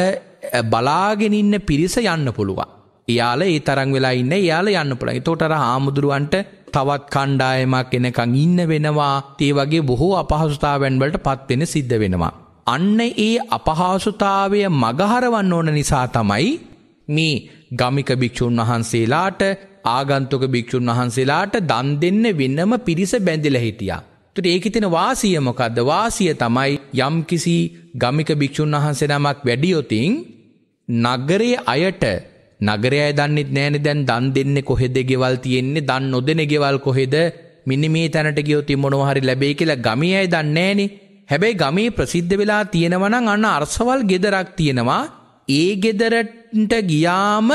Speaker 1: බලාගෙන ඉන්න පිරිස යන්න පුළුවන්. එයාලා ඒ තරම් වෙලා ඉන්න එයාලා යන්න පුළුවන්. ඒතකොට අර ආමුදුරුවන්ට තවත් කණ්ඩායමක් එනකන් ඉන්න වෙනවා. ඒ වගේ බොහෝ අපහසුතාවයන් වලට පත් වෙන්න සිද්ධ වෙනවා. අන්න ඒ අපහසුතාවය මගහරවන්න ඕන නිසා තමයි මේ ගමික භික්‍ෂූන් වහන්සේලාට ආගන්තුක භික්‍ෂූන් වහන්සේලාට දන් දෙන්න වෙන්නම පිරිස බැඳිල හිටියා. තුට ඒක තින වාසියමොකක්ද වාසිය තමයි යම්කිසි ගමික භික්‍ෂූන් වහන්සේ නමක් වැඩියොතින් නගරේ අයට නගරය දන්නෙත් නෑන දැන් දන් දෙන්න කොහෙද ගෙවල් තියෙන්නේ දන් නොදෙන ගෙවල් කොහෙද මිනි මේ තැනට ගියෝති මොනොහරි ලැබේ කියලා ගමියයි දන්නේෑනේ හැබැයි ගමේ ප්‍රසිද්ධ වෙලා තියෙනවනං අන්න අර්සවල් ගෙදරක් තියෙනවා ඒ ගෙදරට ගියාම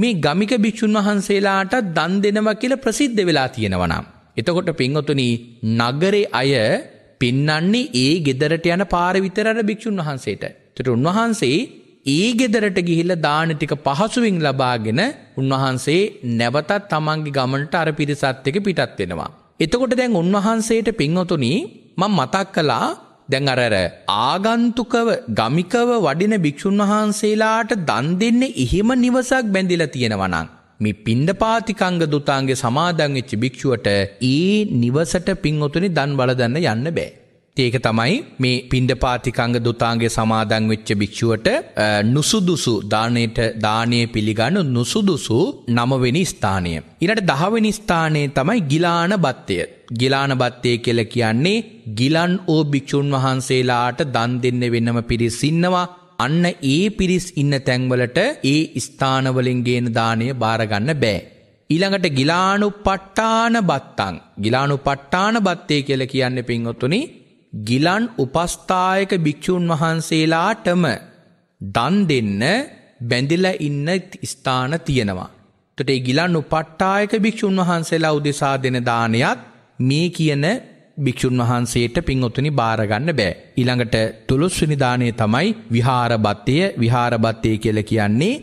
Speaker 1: මේ ගමික භික්‍ෂූන් වහන්සේලාට දන් දෙනවා කියල ප්‍රසිද්ධ වෙලා තියෙනවනම්. එතකොට පින්වතුනි නගරේ අය පින්නන්නේ ඒ ගෙදරට යන පාරවිතරට භික්‍ෂූන් වහන්සේට. තට උන්වහන්සේ ඒ ගෙදරට ගිහිල්ල දානටික පහසුවෙන් ලබාගෙන උන්වහන්සේ නැවතත් තමන්ගේ ගමන්ට අර පිරිසත් එක පිටත් වෙනවා. එතකොට දැන් උන්වහන්සේට පින්වතුනි මං මතක් කලා දැන් අරර ආගන්තුකව ගමිකව වඩින භික්‍ෂූන් වහන්සේලාට දන් දෙන්නේ ඉහෙම නිවසක් බැඳිලා තියෙනවනං. මේ පින්ඩපාතිකංග දුතාන්ගේ සමාදං වෙච්ච භික්ෂුවට ඒ නිවසට පින් ඔතුනි දන් බලදන්න යන්න බෑ. ඒක තමයි මේ පිණ්ඩපාතිකංග දුතාන්ගේ සමාදන් වෙච්ච භික්ෂුවට නුසුදුසු දාණයට දාණය පිළිගන්න නුසුදුසු නවවෙනි ස්ථානය. ඊළඟ 10 වෙනි ස්ථානයේ තමයි ගිලාන බත්තය. ගිලාන බත්තය කියලා කියන්නේ ගිලන් ඕ භික්ෂුන් වහන්සේලාට දන් දෙන්න වෙනම පිරිස් ඉන්නවා. අන්න ඒ පිරිස් ඉන්න තැන්වලට ඒ ස්ථානවලින් ගේන දාණය බාරගන්න බෑ. ඊළඟට ගිලානු පට්ටාන බත්තං ගිලානු පට්ටාන බත්තේ කියල කියන්න පින්වොත්තුනි ගිලන් උපස්ථායක භික්‍ෂූන් වහන්සේලාටම දන් දෙන්න බැඳිල ඉන්න ස්ථාන තියෙනවා. තොට ගිලන් උපට්ටායක භික්‍ෂූන් වහන්සේලා උදෙසා දෙන දානයත් මේ කියන භික්‍ෂූන් වහන්සේට පින්ඔතුනි භාරගන්න බෑ. ඉළඟට තුළුස්විනිධානය තමයි විහාරබත්තය විහාරබත්තය කියල කියන්නේ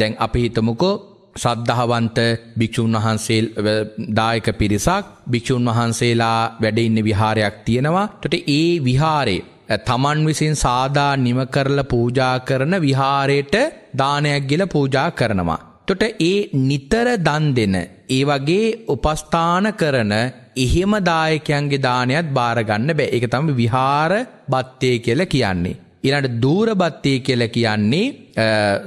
Speaker 1: දැන් අපිහිතමුකෝ සද්ධහවන්ත භික්‍ෂූන් වහන්සේ දායක පිරිසක් භික්‍ෂූන් වහන්සේලා වැඩඉන්න විහාරයක් තියෙනවා ට ඒ විහාරේ තමන් විසින් සාදා නිම කරල පූජා කරන විහාරයට දානයක් ගිල පූජා කරනවා. තොට ඒ නිතර දන් දෙන ඒ වගේ උපස්ථාන කරන එහෙම දායකයන්ගේ දානයත් භාරගන්න බෑ එක තම විහාර බත්තේ කියල කියන්නේ. ඊළඟට දූරබත්තේ කියලා කියන්නේ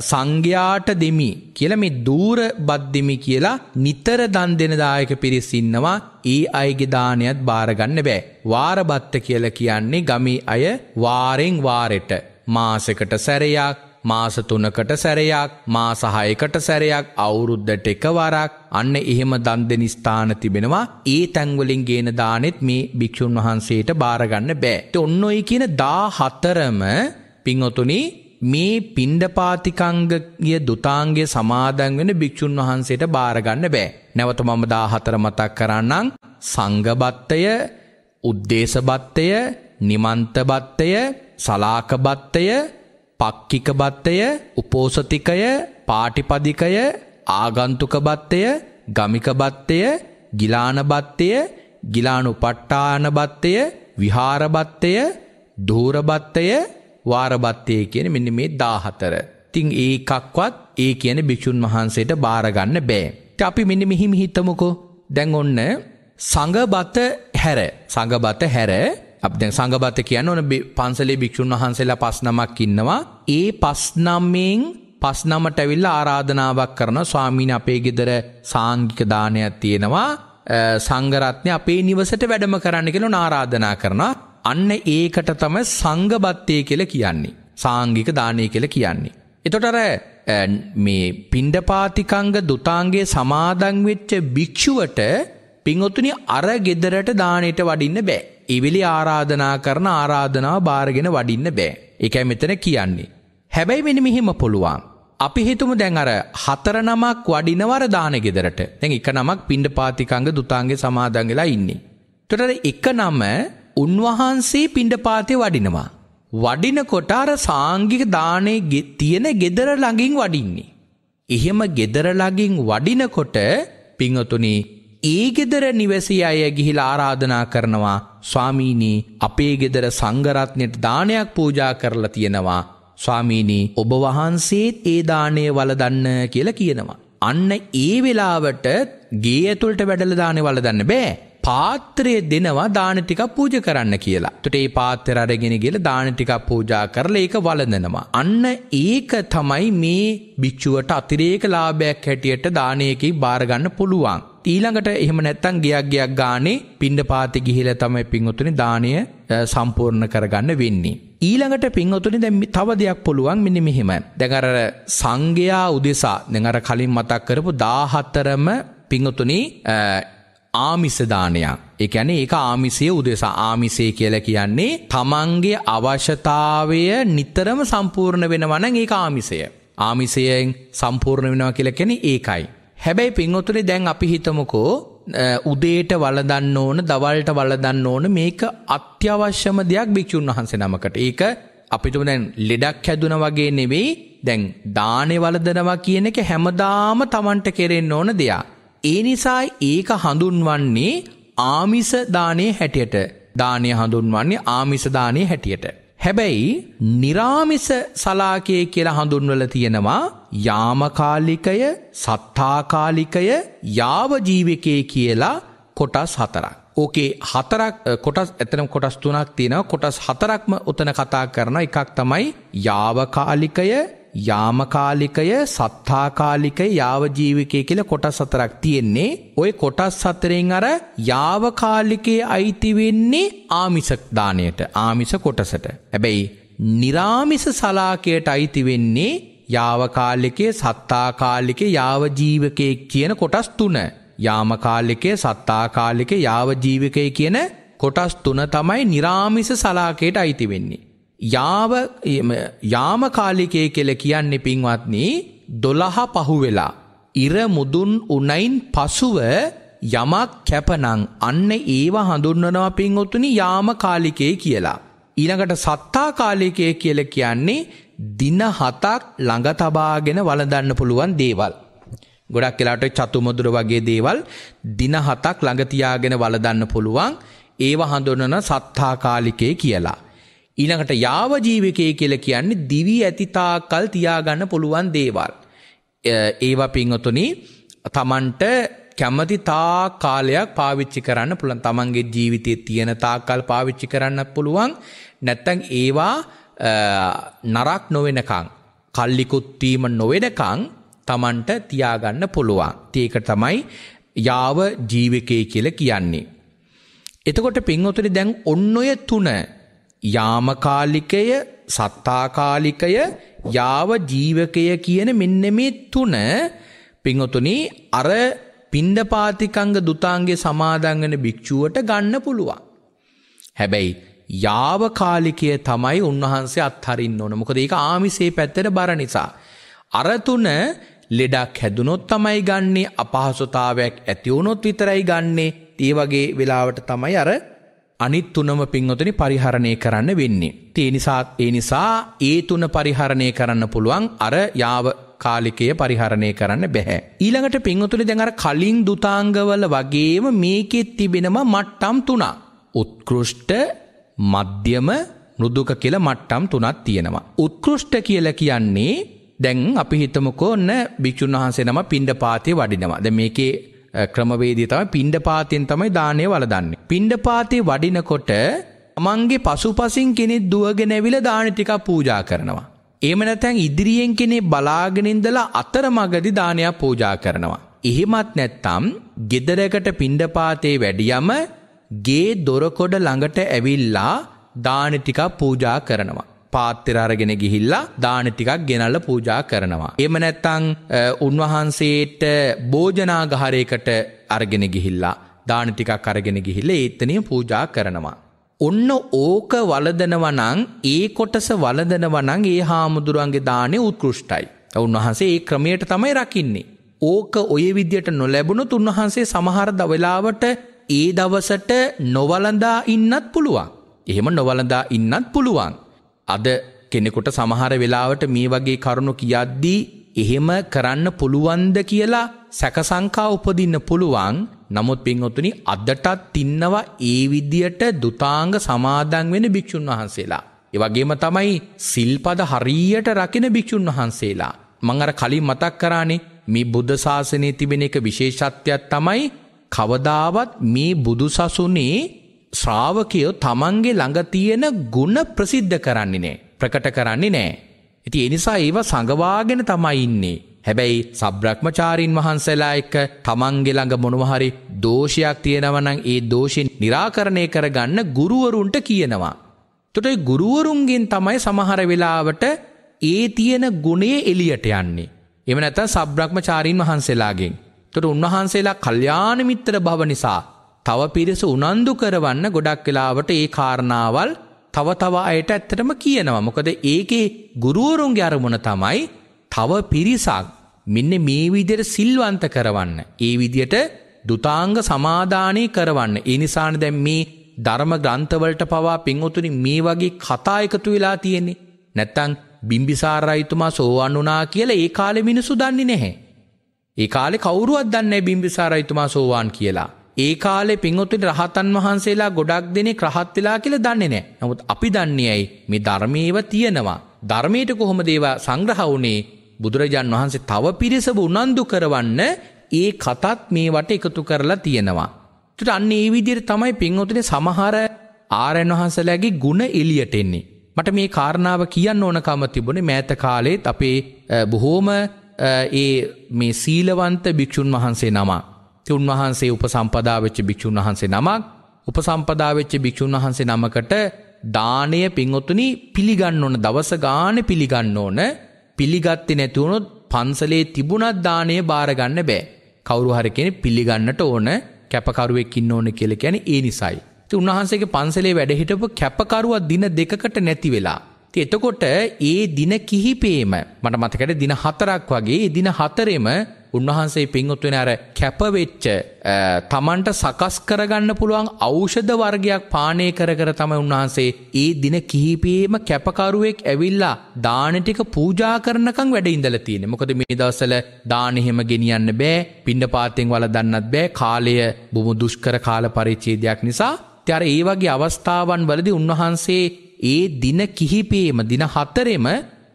Speaker 1: සංඝයාට දෙමි කියලා මේ දූරබත් දෙමි කියලා නිතර දන් දෙන දායක පිරිස ඉන්නවා ඒ අයගේ දානයත් බාර ගන්න බෑ වාරබත්ත කියලා කියන්නේ ගමේ අය වාරෙන් වාරෙට මාසෙකට සැරයක් මාස තුනකට සැරයක් මාස හයකට සැරයක් අවුරුද්දට එක වරක් අන්න එහෙම දන් දෙන ස්ථාන තිබෙනවා ඒ තැන්වලින් ගේන දානෙත් මේ භික්ෂුන් වහන්සේට බාරගන්න බෑ. ඒත් ඔන්න ඔය කියන 14ම පින්ඔතුනි මේ පිණ්ඩපාතිකංගය දුතාංගය සමාදන් වෙන භික්ෂුන් වහන්සේට බාරගන්න බෑ. නැවත මම 14 මතක් කරන්නම් සංඝබත්තය, උද්දේශබත්තය, නිමන්තබත්තය, සලාකබත්තය පක්කික බත්තය උපෝසතිකය පාටිපදිකය ආගන්තුක බත්තය ගමික බත්තය ගිලාන බත්තය ගිලානු පට්ටාන බත්තය විහාර බත්තය ධූර බත්තය වාර බත්තය කියන මෙන්න මේ 14. ඉතින් ඒකක්වත් ඒ කියන භික්ෂුන් වහන්සේට බාර ගන්න බෑ. ඉතින් අපි මෙන්න මෙහිම හිතමුකෝ. දැන් ඔන්න සංගබත හැර සංගබත හැර අබදැන් සංගබත කියන්න ඕන පන්සලේ භික්‍ෂූන් වහන්සේලා පස්නමක් ඉන්නවා. ඒ පස්නම්මයෙන් පස්නමට ඇවිල්ල ආරාධනාවක් කරන ස්වාමීන අපේ ගෙදර සාංගික දානයක් තියෙනවා. සංගරත්නය අපේ නිවසට වැඩම කරන්න කෙලු නාරාධනා කරන. අන්න ඒකට තම සංගබත්තය කෙල කියන්නේ. සාංගික දානය කෙල කියන්නේ. එතොටර මේ පිණ්ඩපාතිකංග දුතාන්ගේ සමාදංවෙච්ච භික්‍ෂුවට පින්ඔතුනි අර ගෙදරට දානයට වඩින්න බෑ. එවිලි ආරාධනා කරන ආරාධනාව භාරගෙන වඩින්න බෑ. එකයි මෙතන කියන්නේ. හැබැයි වෙන මෙහෙම පුළුවන්. අපි හිතුමු දැන් අර හතර නමක් වඩිනවර දාන ගෙදරට. දැන් එක නමක් පින්ඩ පාතිකංග දුතාන්ගේ සමාදන් වෙලා ඉන්නේ. එතකොට එක නම උන්වහන්සේ පින්ඩ පාතේ වඩිනවා. වඩිනකොට අර සාංගික දානේ තියෙන ගෙදර ළඟින් වඩින්නේ. එහෙම ගෙදර ළඟින් වඩිනකොට පින්වතුනි ඒ ගෙදර නිවැසි අය ගිහිලා ආරාධනා කරනවා ස්වාමීනී අපේ ගෙදර සංගරත්නයට දානයක් පූජා කරලා තියෙනවා ස්වාමීනී ඔබ වහන්සේත් ඒ දානය වලදන්න කියලා කියනවා. අන්න ඒ වෙලාවට ගේ ඇතුළට වැඩල දානය වලදන්න බෑ. පාත්‍රය දෙනවා දාන ටිකක් පූජ කරන්න කියලා. එතකොට මේ පාත්‍රය අරගෙන ගිහලා දාන ටිකක් පූජා කරලා ඒක වළඳනවා. අන්න ඒක තමයි මේ භික්ෂුවට අතිරේක ලාභයක් හැටියට දානයකින් බාර ගන්න පුළුවන්. ඊළඟට එහෙම නැත්තං ගියක් ගයක් ගානේ පින්ඩ පාති ගිහිල තමයි පින්වතුනි දානය සම්පූර්ණ කරගන්න වෙන්නේ. ඊළඟට පින්වතුනි දැන් තව දෙයක් පුළුවන් මෙන්න මෙහෙම. දැන් අර සංගයා උදෙසා දැන් අර කලින් මතක් කරපු 14ම පින්වතුනි ආමිස දානයක්. ඒ කියන්නේ ඒක ආමිසයේ උදෙසා ආමිසය කියලා කියන්නේ තමන්ගේ අවශ්‍යතාවය නිතරම සම්පූර්ණ වෙනවා නම් ඒක ආමිසය. ආමිසයෙන් සම්පූර්ණ වෙනවා කියලා කියන්නේ ඒකයි. හැබැයි පින්වතුනි දැන් අපි හිතමුකෝ උදේට වලදන්න ඕන දවල්ට වලදන්න ඕන මේක අත්‍යවශ්‍යම දෙයක් භික්‍ෂූන් වහන්සේ නමකට ඒක අපිතුම දැන් ලෙඩක් හැදුන වගේ නෙවෙයි දැන් දානෙ වලදනවා කියන එක හැමදාම තමන්ට කෙරෙන්න ඕන දෙයා. ඒ නිසා ඒක හඳුන්වන්නේ ආමිස දානය හැටියට දානය හඳුන්වන්නේ ආමිස දානය හැටියට. හැබැයි නිරාමිස සලාකයේ කියලා හඳුන්වල තියෙනවා යාමකාලිකය සත්තාකාලිකය යාවජීවකයේ කියලා කොටස් හතරක්. ඕකේ හතරක් කොටස් ඇතනම් කොටස් තුනක් තියෙනවා කොටස් හතරක්ම උතන කතා කරන එකක් තමයි යාවකාලිකය යාමකාලිකය සත්තාකාලිකය යාවජීවිකය කියල කොටස් සතරක් තියෙන්නේ ඔය කොටස් සතරෙන් අර යාවකාලිකයේ අයිතිවෙන්නේ ආමිසක්දානයට ආමිස කොටසට. හැබැයි නිරාමිස සලාකයට අයිතිවෙන්නේ යාවකාලිකේ සත්තාකාලිකේ යාවජීවකය කියන කොටස් තුන. යාමකාලිකේ සත්තාකාලික යාවජීවිකය කියන කොටස් තුන තමයි නිරාමිස සලාකයට අයිතිවෙන්නේ. යාව යාමකාලිකය කෙල කියන්නේ පින්වත්නි දොළහ පහුවෙලා. ඉර මුදුන් උනයින් පසුව යමක් කැපනං අන්න ඒව හඳුන්වනවා පින්වතුනි යාමකාලිකය කියලා. ඊළඟට සත්තා කාලිකය කියල කියන්නේ දින හතක් ළඟ තබාගෙන වලදන්න පුළුවන් දේවල්. ගොඩක් කියලාට චතුමුදුර වගේ දේවල් දින හතක් ළඟතියාගෙන වලදන්න පුළුවන් ඒව හඳුනන සත්තා කාලිකය කියලා. ඊළඟට යාව ජීවිකයේ කියලා කියන්නේ දිවි ඇතිතාකල් තියාගන්න පුළුවන් දේවල්. ඒවා පින්වතුනි තමන්ට කැමති තා කාලයක් පාවිච්චි කරන්න පුළුවන්. තමන්ගේ ජීවිතයේ තියෙන තාකල් පාවිච්චි කරන්න පුළුවන්. නැත්තම් ඒවා නරක් නොවෙනකන් කල්ලිකුත් වීම නොවෙනකන් තමන්ට තියාගන්න පුළුවන්. ඒක තමයි යාව ජීවිකයේ කියලා කියන්නේ. එතකොට පින්වතුනි දැන් ඔන්න ඔය තුන යාමකාලිකය සත්තාකාලිකය යාව ජීවකය කියන මෙන්න මේ තුන පිංහතුනි අර පින්ඩපාතිකංග දුතාන්ගේ සමාදංගන භික්‍ෂුවට ගන්න පුළුවන්. හැබැයි යාවකාලිකය තමයි උන්වහන්සේ අත්හරින්න ඕන මොකද ඒක ආමිසේ පැත්තට බර නිසා. අරතුන ලෙඩක් හැදුනොත් තමයි ගන්නේ අපහසුතාවයක් ඇතිවුණොත් විතරයි ගන්නේ ඒ වගේ වෙලාවට තමයි අර අනිත් තුනම පින්වතුනි පරිහරණය කරන්න වෙන්නේ. ඒ නිසා ඒ නිසා ඒ තුන පරිහරණය කරන්න පුළුවන් අර යාව කාලිකය පරිහරණය කරන්න බැහැ. ඊළඟට පින්වතුනි දැන් අර කලින් දුතාංගවල වගේම මේකෙත් තිබෙනවා මට්ටම් තුනක්. උත්කෘෂ්ට, මධ්‍යම, මෘදුක කියලා මට්ටම් තුනක් තියෙනවා. උත්කෘෂ්ට කියලා කියන්නේ දැන් අපි හිතමුකෝ ඔන්න භික්ෂුන් වහන්සේ නම පිණ්ඩපාතේ වඩිනවා. දැන් මේකේ ක්‍රමවේදය තමයි පිණ්ඩපාතයෙන් තමයි දානය වලදන්නේ. පිණ්ඩපාතේ වඩිනකොට තමන්ගේ පසුපසින් කෙනෙක් දුවගෙන ඇවිල දාන ටිකක් පූජා කරනවා. එහෙම නැත්නම් ඉදිරියෙන් කෙනෙක් බලාගෙන ඉඳලා අතරමඟදී දානයක් පූජා කරනවා. එහෙමත් නැත්නම් ගෙදරකට පිණ්ඩපාතේ වැඩියම ගේ දොරකොඩ ළඟට ඇවිල්ලා දාන ටිකක් පූජා කරනවා. පාත්තර අරගෙන ගිහිල්ලා දාන ටිකක් ගෙනල්ලා පූජා කරනවා. එහෙම නැත්නම් උන්වහන්සේට භෝජනාගාරයකට අරගෙන ගිහිල්ලා දාන ටිකක් අරගෙන ගිහිල්ලා ඒතනිය පූජා කරනවා. ඔන්න ඕක වලදනවනං ඒ කොටස වලදනවනං ඒ හාමුදුරුවන්ගේ දානය උත්කෘෂ්ටයි. උන්වහන්සේ ඒ ක්‍රමයට තමයි රකින්නේ. ඕක ඔය විදියට නොලැබුණුත් උන්වහන්සේ සමහර දවෙලාවට ඒ දවසට නොවලඳා ඉන්නත් පුළුවන්. එහෙම නොවලඳා ඉන්නත් පුළුවන්. අද කෙනෙකුට සමහර වෙලාවට මේ වගේ කරුණු කියද්දී එහෙම කරන්න පුළුවන්ද කියලා සැකසංකා උපදින්න පුළුවන් නමුත් පින්වතුනි අදටත් ඉන්නවා ඒ විදියට දුතාංග සමාදන් වෙන භික්ෂුන් වහන්සේලා. ඒ වගේම තමයි සිල්පද හරියට රකින භික්ෂුන් වහන්සේලා. මං අර කලින් මතක් කරානේ මේ බුද්ධ ශාසනයේ තිබෙන එක විශේෂත්වයක් තමයි කවදාවත් මේ බුදු සසුනේ ශ්‍රාවකයෝ තමන්ගේ ළඟ තියෙන ගුණ ප්‍රසිද්ධ කරන්නේ නෑ. ප්‍රකට කරන්නේ නෑ. ඉතින් ඒ නිසා ඒව සංගවාගෙන තමයි ඉන්නේ. හැබැයි සබ්‍රක්්මචාරීන් වහන්සලා එක්ක තමන්ගෙළඟ මොනවහරි දෝෂයක් තියෙනවනං ඒ දෝෂෙන් නිරාකරණය කරගන්න ගුරුවරුන්ට කියනවා. තොට ගුරුවරුන්ගෙන් තමයි සමහර වෙලාවට ඒ තියෙන ගුණේ එලියට යන්නේ. එම නැත සබ්‍රක්්මචාරීන් වහන්සේලාගෙන්. තොට උන්වහන්සේලා කල්්‍යාන මිත්‍ර භව නිසා තව පිරිස උනන්දු කරවන්න ගොඩක් වෙලාවට ඒ කාරණාවල් තව තව අයට ඇත්තටම කියනවා මොකද ඒකේ ගුරුවරුන්ගේ අරමුණ තමයි තව පිරිසක් මෙන්න මේ විදියට සිල්වන්ත කරවන්න. ඒ විදියට දුතාංග සමාදානය කරවන්න. ඒ නිසානේ දැන් මේ ධර්ම ග්‍රන්ථවලට පවා පින්වතුනි මේ වගේ කතා එකතු වෙලා තියෙන්නේ. නැත්තම් බිම්බිසාර රජතුමා සෝවන් වුණා කියලා ඒ කාලේ මිනිස්සු දන්නේ නැහැ. ඒ කාලේ කවුරුවත් දන්නේ නැහැ බිම්බිසාර රජතුමා සෝවන් කියලා. ඒ කාලේ පින්වතුනි රහතන් වහන්සේලා ගොඩක් දෙනෙක් රහත් වෙලා කියලා දන්නේ නැහැ. නමුත් අපි දන්නේ ඇයි මේ ධර්මයේව තියෙනවා. ධර්මයට කොහොමද ඒවා සංග්‍රහ වුනේ? බුදුරජාන් වහන්සේ තව පිරිසව උනන්දු කරවන්න ඒ කතත් මේවට එකතු කරලා තියෙනවා. තුට අන්න ඒ විදියට තමයි පින්වතුනි සමහර ආරයන් වහන්සේලාගේ ಗುಣ එළියට එන්නේ. මට මේ කාරණාව කියන්න ඕනකම තිබුණේ මෑත කාලෙත් අපේ බොහෝම ඒ මේ සීලවන්ත භික්ෂුන් වහන්සේ නම. තුන් වහන්සේ උපසම්පදා වෙච්ච භික්ෂුන් වහන්සේ නමක් උපසම්පදා වෙච්ච භික්ෂුන් වහන්සේ නමකට දානය පින්වතුනි පිළිගන්න ඕන දවස ගානේ පිළිගන්න ඕන පිළිගත්තේ නැති වුණොත් පන්සලේ තිබුණත් දාණය බාර ගන්න බෑ. කවුරු හරි කෙනෙක් පිළිගන්නට ඕන කැපකරුවෙක් ඉන්න ඕන කියලා කියන්නේ ඒ නිසයි. ඉතින් උන්වහන්සේගේ පන්සලේ වැඩ හිටපු කැපකරුවා දින දෙකකට නැති වෙලා. ඉතින් එතකොට ඒ දින කිහිපෙම මට මතකයි දින හතරක් වගේ දින හතරෙම උන්වහන්සේ පින්වොත් වෙන අර කැපවෙච්ච තමන්ට සකස් කරගන්න පුළුවන් ඖෂධ වර්ගයක් පානය කර කර තමයි උන්වහන්සේ ඒ දින කිහිපයේම කැපකරුවෙක් ඇවිල්ලා දාන ටික පූජා කරනකම් වැඩ ඉඳලා තියෙන්නේ. මොකද මේ දවස්වල දාන එහෙම ගෙනියන්න බෑ. පින්නපාතෙන් වල දන්නත් බෑ. කාලය බොහොම දුෂ්කර කාල පරිච්ඡේදයක් නිසා. ත්‍යර ඒ වගේ අවස්ථාවන් වලදී උන්වහන්සේ ඒ දින කිහිපයේම දින හතරෙම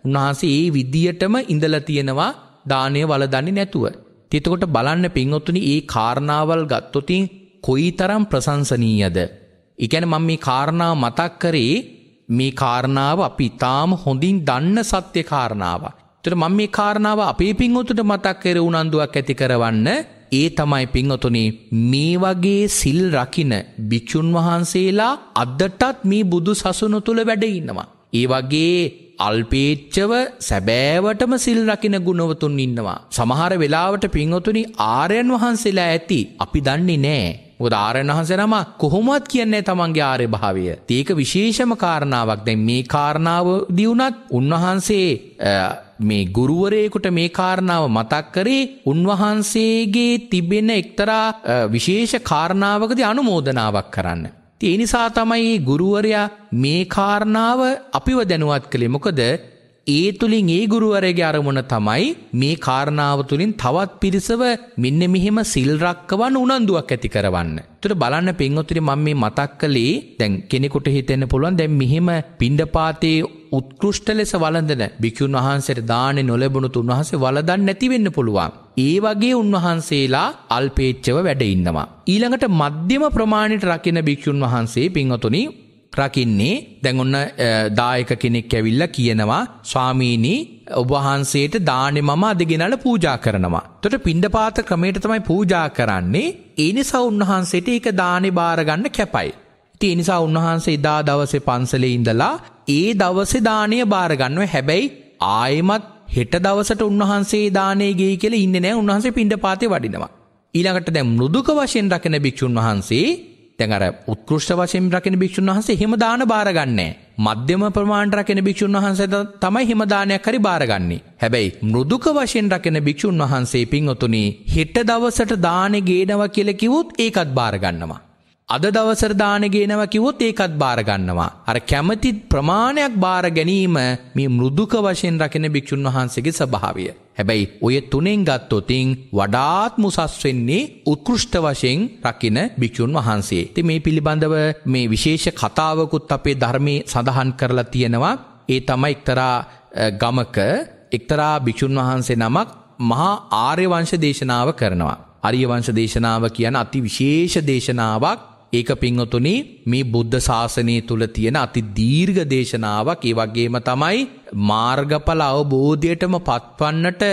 Speaker 1: උන්වහන්සේ ඒ විදියටම ඉඳලා තියෙනවා දානය වලදන්නේ නැතුව. තිතකොට බලන්න පින්ඔත්තුනි ඒ කාරණාවල් ගත්තොතින් කොයි තරම් ප්‍රසංසනීයද. ඉගැන මං මේ කාරණාව මතක් කරේ මේ කාරණාව අපි ඉතාම හොඳින් දන්න සත්‍ය කාරණාව. තුට මං මේ කාරණාව අපේ පින්ඔතුට මතක් කර උනන්දුවක් ඇති කරවන්න ඒ තමයි පින්ඔතුනේ මේ වගේ සිල් රකින භික්‍ෂුන් වහන්සේලා අදටත් මේ බුදු සසුන තුළ වැඩඉන්නවා. ඒ වගේ අල්පේච්චව සැබෑවටම සිල් රකින ගුණවතුන් ඉන්නවා. සමහර වෙලාවට පින්වතුනි ආර්යන් වහන්සේලා ඇති අපි දන්නේ නෑ. ොද ආරණ වහන්සනම කොහොමත් කියන්නේ තමන්ගේ ආරය භාවය. ඒක විශේෂම කාරණාවක් දැන් මේ කාරණාව දියුණත් උන්වහන්සේ මේ ගුරුවරයෙකුට මේ කාරණාව මතක් කරේ උන්වහන්සේගේ තිබෙන එක්තරා විශේෂ කාරණාවකදී අනුමෝදනාවක් කරන්න. ඒ නිසා තමයි ගුරුවරයා මේ කාරණාව අපිව දැනුවත් කළේ. මොකද ඒ තුළින් ඒ ගුරුවරගේ අරමුණ තමයි මේ කාරණාව තුළින් තවත් පිරිසව මෙන්න මෙහෙම සිල්රක්කවන් උනන්දුවක් ඇති කරවන්න. තුර බලන්න පෙන්වතුරි මම මේ මතක් කළේ දැන් කෙනෙකුට හිතෙන්න පුළුවන් දැන් මෙහෙම පිණ්ඩපාතේ උත්කෘෂ්ට ලෙස වලඳන භිකුන් වහන්සේට දානෙ නොලැබුණුත් උන්වහන්සේ වලදන් නැතිවෙන්න පුළුවන්. ඒ වගේ උන්වහන්සේලා අල්පේච්චව වැඩඉන්නවා. ඊළඟට මධ්‍යම ප්‍රමාණයට රකින භික්‍ෂුන් වහන්සේ පින්වතුනි රකින්නේ දැන් ඔන්න දායක කෙනෙක් ඇවිල්ලා කියනවා ස්වාමීනි ඔබ වහන්සේට දානේ මම අද ගෙනලා පූජා කරනවා. එතකොට පින්ඩපාත ක්‍රමයට තමයි පූජා කරන්නේ. ඒ නිසා උන්වහන්සේට ඒක දානේ බාර ගන්න කැපයි. ඉතින් ඒ නිසා උන්වහන්සේ එදා දවසේ පන්සලේ ඉඳලා ඒ දවසේ දාණය බාර ගන්නවා. හැබැයි ආයෙමත් හෙට දවසට උන්වහන්සේ දානේ ගෙයි කියලා ඉන්නේ නැහැ. උන්වහන්සේ පින්ඩපාතේ වඩිනවා. ඊළඟට දැන් මෘදුක වශයෙන් රකින භික්ෂුන් වහන්සේ දැන් අර උත්කෘෂ්ඨ වශයෙන් රකින භික්ෂුන් වහන්සේ හිම දාන බාරගන්නේ මධ්‍යම ප්‍රමාණයට රකින භික්ෂුන් වහන්සේ තමයි හිම දානයක් හරි බාරගන්නේ. හැබැයි මෘදුක වශයෙන් රකින භික්ෂුන් වහන්සේ පින්ඔතුණි හෙට දවසට දානේ ගේනවා කියලා කිව්වොත් ඒකත් බාරගන්නවා. අද දවසර දාන ගේනවා කිව්වොත් ඒකත් බාර ගන්නවා. අර කැමැති ප්‍රමාණයක් බාර ගැනීම මේ මෘදුක වශයෙන් රකින භික්ෂුන් වහන්සේගේ ස්වභාවය. හැබැයි ඔය තුනෙන් ගත්තොතින් වඩාත් මුසස් වෙන්නේ උත්කෘෂ්ඨ වශයෙන් රකින භික්ෂුන් වහන්සේ. ඉතින් මේ පිළිබඳව මේ විශේෂ කතාවකුත් අපේ ධර්මයේ සඳහන් කරලා තියෙනවා. ඒ තමයි එක්තරා ගමක එක්තරා භික්ෂුන් වහන්සේ නමක් මහා ආර්ය වංශ දේශනාව කරනවා. ආර්ය වංශ දේශනාව කියන අති විශේෂ දේශනාවක් ඒක පිංහතුනි මේ බුද්ධ ශාසනය තුළ තියෙන අති දීර්ඝ දේශනාවක් ඒ වගේම තමයි මාර්ගඵල අවබෝධයටම පත්වන්නට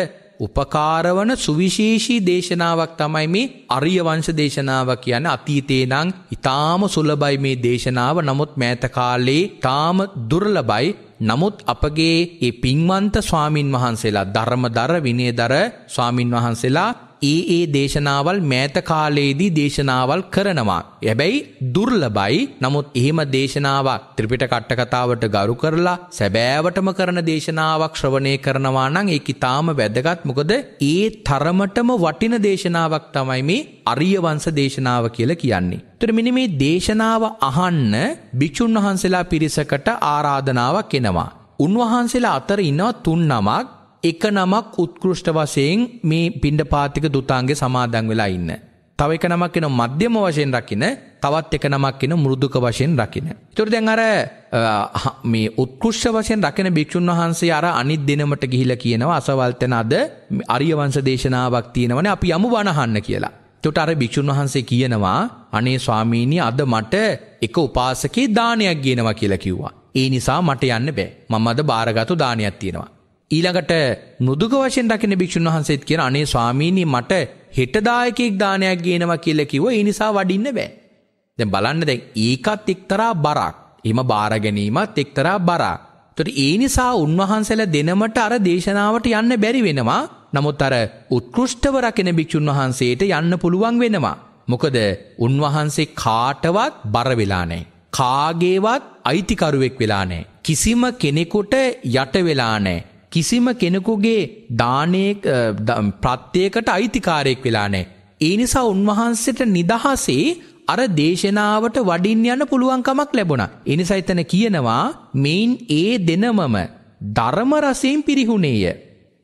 Speaker 1: උපකාරවන සුවිශේෂී දේශනාවක් තමයි මේ අරිය වංශ දේශනාව කියන අතීතේ නම් ඊටාම සුලබයි මේ දේශනාව නමුත් මෑත කාලේ ඊටාම දුර්ලභයි නමුත් අපගේ ඒ පින්වන්ත ස්වාමින් වහන්සේලා ධර්මදර විනයදර ස්වාමින් වහන්සේලා ඒ ඒ දේශනාවල් මෑත කාලයේදී දේශනාවල් කරනවා. හැබැයි දුර්ලභයි. නමුත් එහෙම දේශනාවක් ත්‍රිපිටක කට්ටකතාවට ගරු කරලා සැබෑවටම කරන දේශනාවක් ශ්‍රවණය කරනවා නම් ඒක ඊටාම වැදගත්. මොකද ඒ තරමටම වටින දේශනාවක් තමයි මේ අරිය වංශ දේශනාව කියලා කියන්නේ. ඒතර මෙන්න මේ දේශනාව අහන්න භික්ෂුන් වහන්සේලා පිරිසකට ආරාධනාවක් එනවා. උන්වහන්සේලා අතර ඉන්නවා තුන් නමක් එක නමක් උත්කෘෂ්ට වශයෙන් මේ පිණ්ඩපාතික දුතාන්ගේ සමාදන් වෙලා ඉන්න. තව එක නමක් එන මධ්‍යම වශයෙන් රකින්න, තවත් එක නමක් එන මෘදුක වශයෙන් රකින්න. ඒතර දැන් අර මේ උත්කෘෂ්ට වශයෙන් රකින භික්ෂුන් වහන්සේ අර අනිත් දිනමට ගිහිලා කියනවා අසවල් තැන අද අරිය වංශ දේශනාවක් තියෙනවනේ අපි යමු වණහන්න කියලා. එතකොට අර භික්ෂුන් වහන්සේ කියනවා අනේ ස්වාමීනි අද මට එක උපාසකේ දානයක් ගේනවා කියලා කිව්වා. ඒ නිසා මට යන්න බෑ. මම අද බාරගත්තු දානයක් තියෙනවා. ඊළඟට මුදුක වශයෙන් රකින භික්ෂුන් වහන්සේත් කියන අනේ ස්වාමීනි මට හෙටදායකෙක් දානයක් ගේනවා කියලා කිව්ව ඒ නිසා වඩින්න බෑ. දැන් බලන්න දැන් ඒකත් එක්තරා බරක්. එහෙම බාර ගැනීමත් එක්තරා බරක්. ඒතර ඒ නිසා උන්වහන්සේලා දෙනමට අර දේශනාවට යන්න බැරි වෙනවා. නමුත් අර උත්කෘෂ්ඨව රකින භික්ෂුන් වහන්සේට යන්න පුළුවන් වෙනවා. මොකද උන්වහන්සේ කාටවත් බර වෙලා නැහැ. කාගේවත් අයිතිකරුවෙක් වෙලා නැහැ. කිසිම කෙනෙකුට යට වෙලා නැහැ. කිසිම කෙනෙකුගේ දානයක ප්‍රත්‍යයකට අයිතිකාරයෙක් වෙලා නෑ. ඒ නිසා උන්වහන්සේට නිදහසේ අර දේශනාවට වඩින් යන්න පුළුවන්කමක් ලැබුණා. ඒ නිසා එතන කියනවා මේන් ඒ දෙනමම ධර්ම රසයෙන් පිරිහුණේය.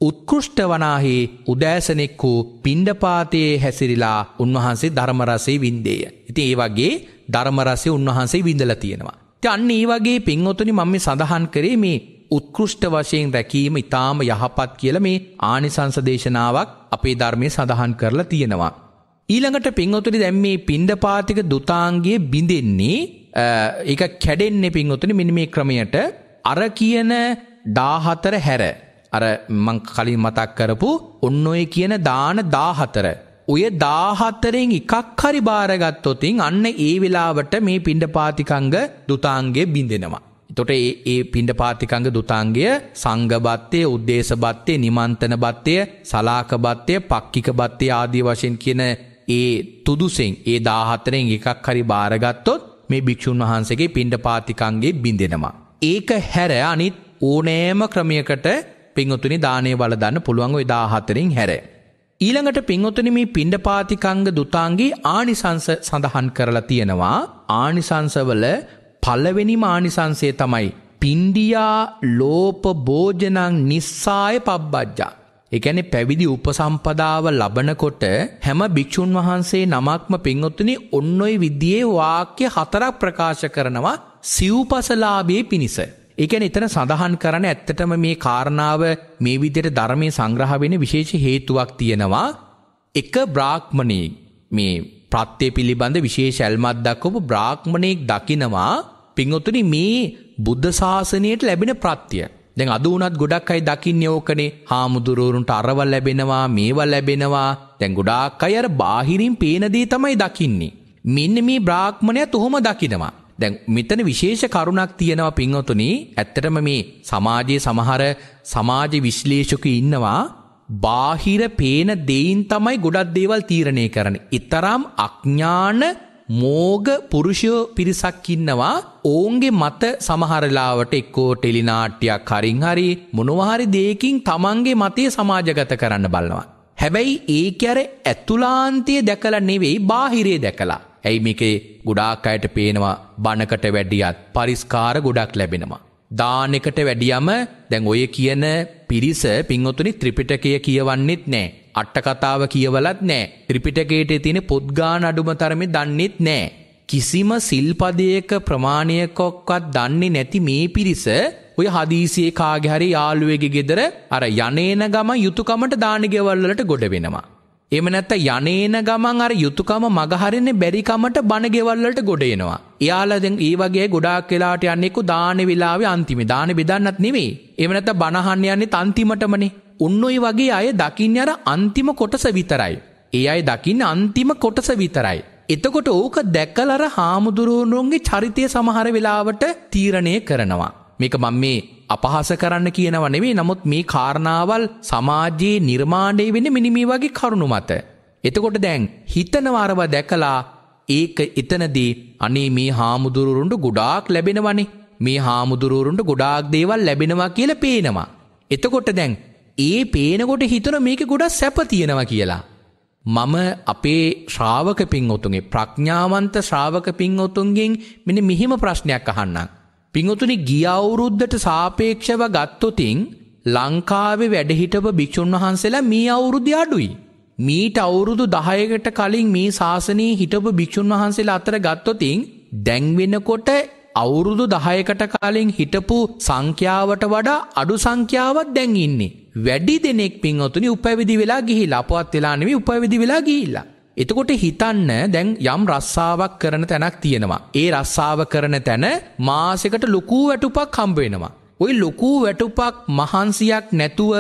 Speaker 1: උත්කෘෂ්ඨ වනාහි උදෑසනෙක් වූ පිණ්ඩපාතයේ හැසිරිලා උන්වහන්සේ ධර්ම රසයේ වින්දේය. ඉතින් ඒ වගේ ධර්ම රසය උන්වහන්සේ විඳලා තියෙනවා. ඉතින් අන්න ඒ වගේ පින්වතුනි මම මේ සඳහන් කරේ මේ උත්කෘෂ්ට වශයෙන් රැකීම ඉතාම යහපත් කියල මේ ආනිසංස දේශනාවක් අපේ ධර්මය සඳහන් කරලා තියෙනවා. ඊළඟට පින්වතුනි දැන් මේ පින්ඩපාතික දුතාංගයේ බිඳෙන්නේ ඒක කැඩෙන්නේ පින්වතුනි මෙන්න මේ ක්‍රමයට අර කියන 14 හැර අර මං කලින් මතක් කරපු ඔන්න ඔය කියන දාන 14 ඔය 14න් එකක් හරි බාරගත්තොතින් අන්න ඒ වෙලාවට මේ පින්ඩපාතිකංග දුතාංගයේ බිඳෙනවා. තොට ඒ ඒ පිණ්ඩ පාතිකංග දුතාන්ගය සංගබත්තය උද්දේශබත්තය නිමන්තන බත්තය සලාකබත්තය පක්කික බත්තය ආදී වශයෙන් කියන ඒ තුදුසෙන් ඒ දාහතරෙන් එකක් හරි භාරගත්තොත් මේ භික්‍ෂූන් වහන්සගේ පිණ්ඩ පාතිකංගේ බිඳෙනවා. ඒක හැර අනිත් ඕනෑම ක්‍රමයකට පිංගතුනි දානය වලදන්න පුළුවන් ඔයි දාහතරෙන් හැර. ඊළඟට පින්වතුනි මේ පිණ්ඩ පාතිකංග දුතාන්ගේ ආනිසංස සඳහන් කරලා තියෙනවා ආනිසංසවල පලවෙනි මානිසංසේ තමයි පින්ඩියා ලෝප භෝජනං නිස්සාය පබ්බජ්ජා. එකැනෙ පැවිදි උපසම්පදාව ලබනකොට හැම භික්‍ෂූන් වහන්සේ නමක්ම පින්ඔත්තුනි ඔන්නොයි විද්දියේ වාක්‍ය හතරක් ප්‍රකාශ කරනවා සිව්පසලාබයේ පිණිස. එකැන එතන සඳහන් කරන ඇත්තටම මේ කාරණාව මේ විදියට ධර්මය සංග්‍රහ වෙන විශේෂ හේතුවක් තියෙනවා. එක බ්‍රාක්්මණයෙක් මේ ප්‍රත්්‍යය පිළිබඳ විශේෂ ඇල්මත් දක්කොපු බ්‍රාක්්මණයෙක් දකිනවා පිංහොතුනි මේ බුද්ධ ශාසනයට ලැබෙන ප්‍රත්තිය. දැන් අද වුණත් ගොඩක් අයි දකින්න ඕකනේ හාමුදුරුවරුන්ට අරවල් ලැබෙනවා මේවල් ලැබෙනවා තැන් ගොඩාක් අය අර බාහිරින් පේනදී තමයි දකින්නේ. මෙන්න මේ බ්‍රාහ්මණය තුහොම දකිනවා. දැන් මෙතන විශේෂ කරුණක් තියෙනවා පින්වතුනි ඇත්තටම මේ සමාජයේ සමහර සමාජ විශ්ලේෂකු ඉන්නවා බාහිර පේන දෙයින් තමයි ගොඩක් දේවල් තීරණය කරන්නේ. ඊතරම් අඥාන මෝග පුරුෂයෝ පිරිසක් ඉන්නවා ඔවුන්ගේ මත සමහරලාවට එක්කෝ ටෙලිනාට්‍යයක් හරින් හරි මොනවහරි දෙයකින් තමන්ගේ මතය සමාජගත කරන්න බලනවා. හැබැයි ඒක අර ඇතුලාන්තය දැකලා නෙවෙයි බාහිරේ දැකලා. ඇයි මේකේ ගොඩාක් අයට පේනවා බණකට වැඩියත් පරිස්කාර ගොඩක් ලැබෙනවා. දානෙකට වැඩියම දැන් ඔය කියන පිරිස පින්වතුනි ත්‍රිපිටකය කියවන්නෙත් නෑ. අට්ටකතාව කියවලත් නෑ ත්‍රිපිටකයට තියෙන පොද්ගාන අඩුම තරමේ දන්නෙත් නෑ. කිසිම සිල්පදයක ප්‍රමාණයකොක්වත් දන්නේ නැති මේ පිරිස ඔය හදීසියේ කාගහරි යාළුවගේ ගෙදර අර යනේන ගම යුතුකමට දානගෙවල්ලට ගොඩ වෙනවා. එම නැත්ත යනේන ගමන් අර යුතුකම මගහරන්න බැරිකමට බණගෙවල්ලට ගොඩයනවා. එයාලද ඒ වගේ ගොඩාක් වෙලාට යන්නෙකු දාන වෙලාවේ අන්තිම දාන බෙදන්නත් නෙවේ එමනැත බණහන්න යන්නේ තන්තිමටමනේ උන්න ඔය වගේ අය දකින්න අර අන්තිම කොටස විතරයි. ඒ අය දකින්න අන්තිම කොටස විතරයි. එතකොට ඕක දැක්කල අර හාමුදුරුවනුන්ගේ චරිතය සමහර වෙලාවට තීරණය කරනවා. මේක මම මේ අපහාස කරන්න කියනව නෙවෙයි. නමුත් මේ කාරණාවල් සමාජයේ නිර්මාණය වෙන්නේ මෙනි මේ වගේ කරුණු මත. එතකොට දැන් හිතනවාරව දැකලා ඒක එතනදී අනේ මේ හාමුදුරුවරුන්ට ගොඩාක් ලැබෙනවනේ. මේ හාමුදුරුවරුන්ට ගොඩාක් දේවල් ලැබෙනවා කියලා පේනවා. එතකොට දැන් ඒ පේනකොට හිතන මේක ගොඩක් සැප තියෙනවා කියලා. මම අපේ ශ්‍රාවක පින්ඔතුන්ගේ ප්‍රඥාවන්ත ශ්‍රාවක පින්ඔතුන්ගෙන් මෙන මෙහෙම ප්‍රශ්නයක් අහන්නම්. පිංඔතුනි ගිය අවුරුද්දට සාපේක්ෂව ගත්තොතින් ලංකාවේ වැඩහිටප භික්‍ෂූන් වහන්සේලා මේ අවුරුද්ධ අඩුයි. මීට අවුරුදු දහයකට කලින් මේ ශාසනයේ හිටපු භික්‍ෂූන් වහන්සේලා අතර ගත්තොතින් දැන්වෙනකොට අවුරුදු දහයකට කලින් හිටපු සංඛ්‍යාවට වඩා අඩු සංඛ්‍යාවත් දැන් ඉන්නේ. වැඩි දෙනෙක් පින්වතුනි උපැවිදි වෙලා ගිහිලා අපවත් වෙලා නෙමෙයි උපැවිදි වෙලා ගිහිල්ලා. එතකොට හිතන්න දැන් යම් රස්සාවක් කරන තැනක් තියෙනවා. ඒ රස්සාව කරන තැන මාසෙකට ලොකු වැටුපක් හම්බ වෙනවා. ওই ලොකු වැටුපක් මහන්සියක් නැතුව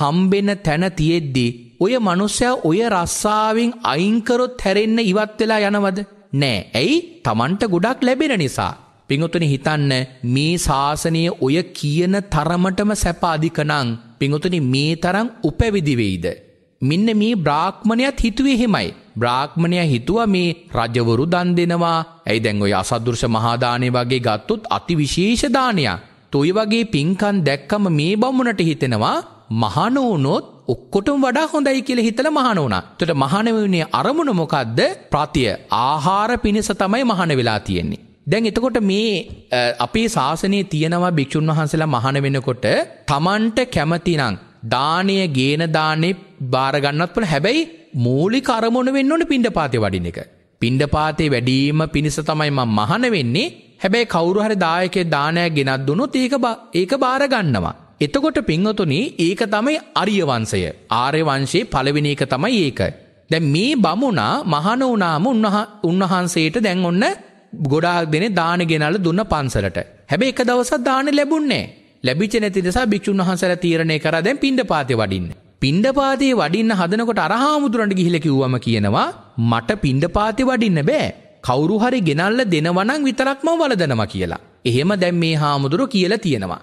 Speaker 1: හම්බෙන තැන තියෙද්දි ඔය මිනිස්සයා ඔය රස්සාවෙන් අයින් කරොත් හැරෙන්න ඉවත් වෙලා යනවද? නෑ. ඇයි? Tamanට ගොඩක් ලැබෙන නිසා. පින්වතුනි හිතන්න මේ ශාසනය ඔය කියන තරමටම සැප අධිකනම් පිඟුතුනි මේ තරම් උපැවිදි වෙයිද. මෙන්න මේ බ්‍රාහ්මණයත් හිතුවේ හෙමයි. බ්‍රාහ්මණය හිතුව මේ රජවරු දන් දෙනවා ඇයි දැන් ඔය අසදෘෂ මහාදානය වගේ ගත්තුත් අති විශේෂදානයක්. තොයි වගේ පින්කන් දැක්කම මේ බමුණට හිතෙනවා මහනෝනොත් ඔක්කොටම වඩා හොඳයි කියල හිතල මහන වුණා. තොට මහනවනේ අරමුණ මොකක්ද ප්‍රතිය ආහාර පිණිස තමයි මහන වෙලා තියෙන්නේ. දැන් එතකොට මේ අපේ ශාසනයේ තියෙනවා භික්ෂුන් වහන්සේලා මහාන වෙනකොට Tamanට කැමතිනම් දානය ගේන දානේ බාර ගන්නත් පුළුවන්. හැබැයි මූලික අරමුණ වෙන්න ඕනේ පින්ඩපාතේ වඩින එක. පින්ඩපාතේ වැඩිම පිණිස තමයි මම මහාන වෙන්නේ. හැබැයි කවුරු හරි දායකයෙ දානයක් ගෙනත් දුනොත් ඒක ඒක බාර ගන්නවා. එතකොට පින්වතුනි ඒක තමයි ආර්ය වංශය. ආර්ය වංශයේ පළවෙනි එක තමයි ඒක. දැන් මේ බමුණා මහණ වුණාම උන්වහන්සේට දැන් ඔන්න ගොඩාක් දෙනේ දාන ගෙනල්ලා දුන්න පන්සලට. හැබැයි එක දවසක් දාන ලැබුණේ ලැබිච්ච නැති නිසා භික්ෂුන් වහන්සේලා තීරණය කරා දැන් පිණ්ඩපාතේ වඩින්න. පිණ්ඩපාතේ වඩින්න හදනකොට අරහාමුදුරන්ට ගිහිල්ලා කිව්වම කියනවා මට පිණ්ඩපාතේ වඩින්න බෑ. කවුරු හරි ගෙනල්ලා දෙනවනම් විතරක් මම වළඳනවා කියලා. එහෙම දැන් මේ හාමුදුරු කියලා තියෙනවා.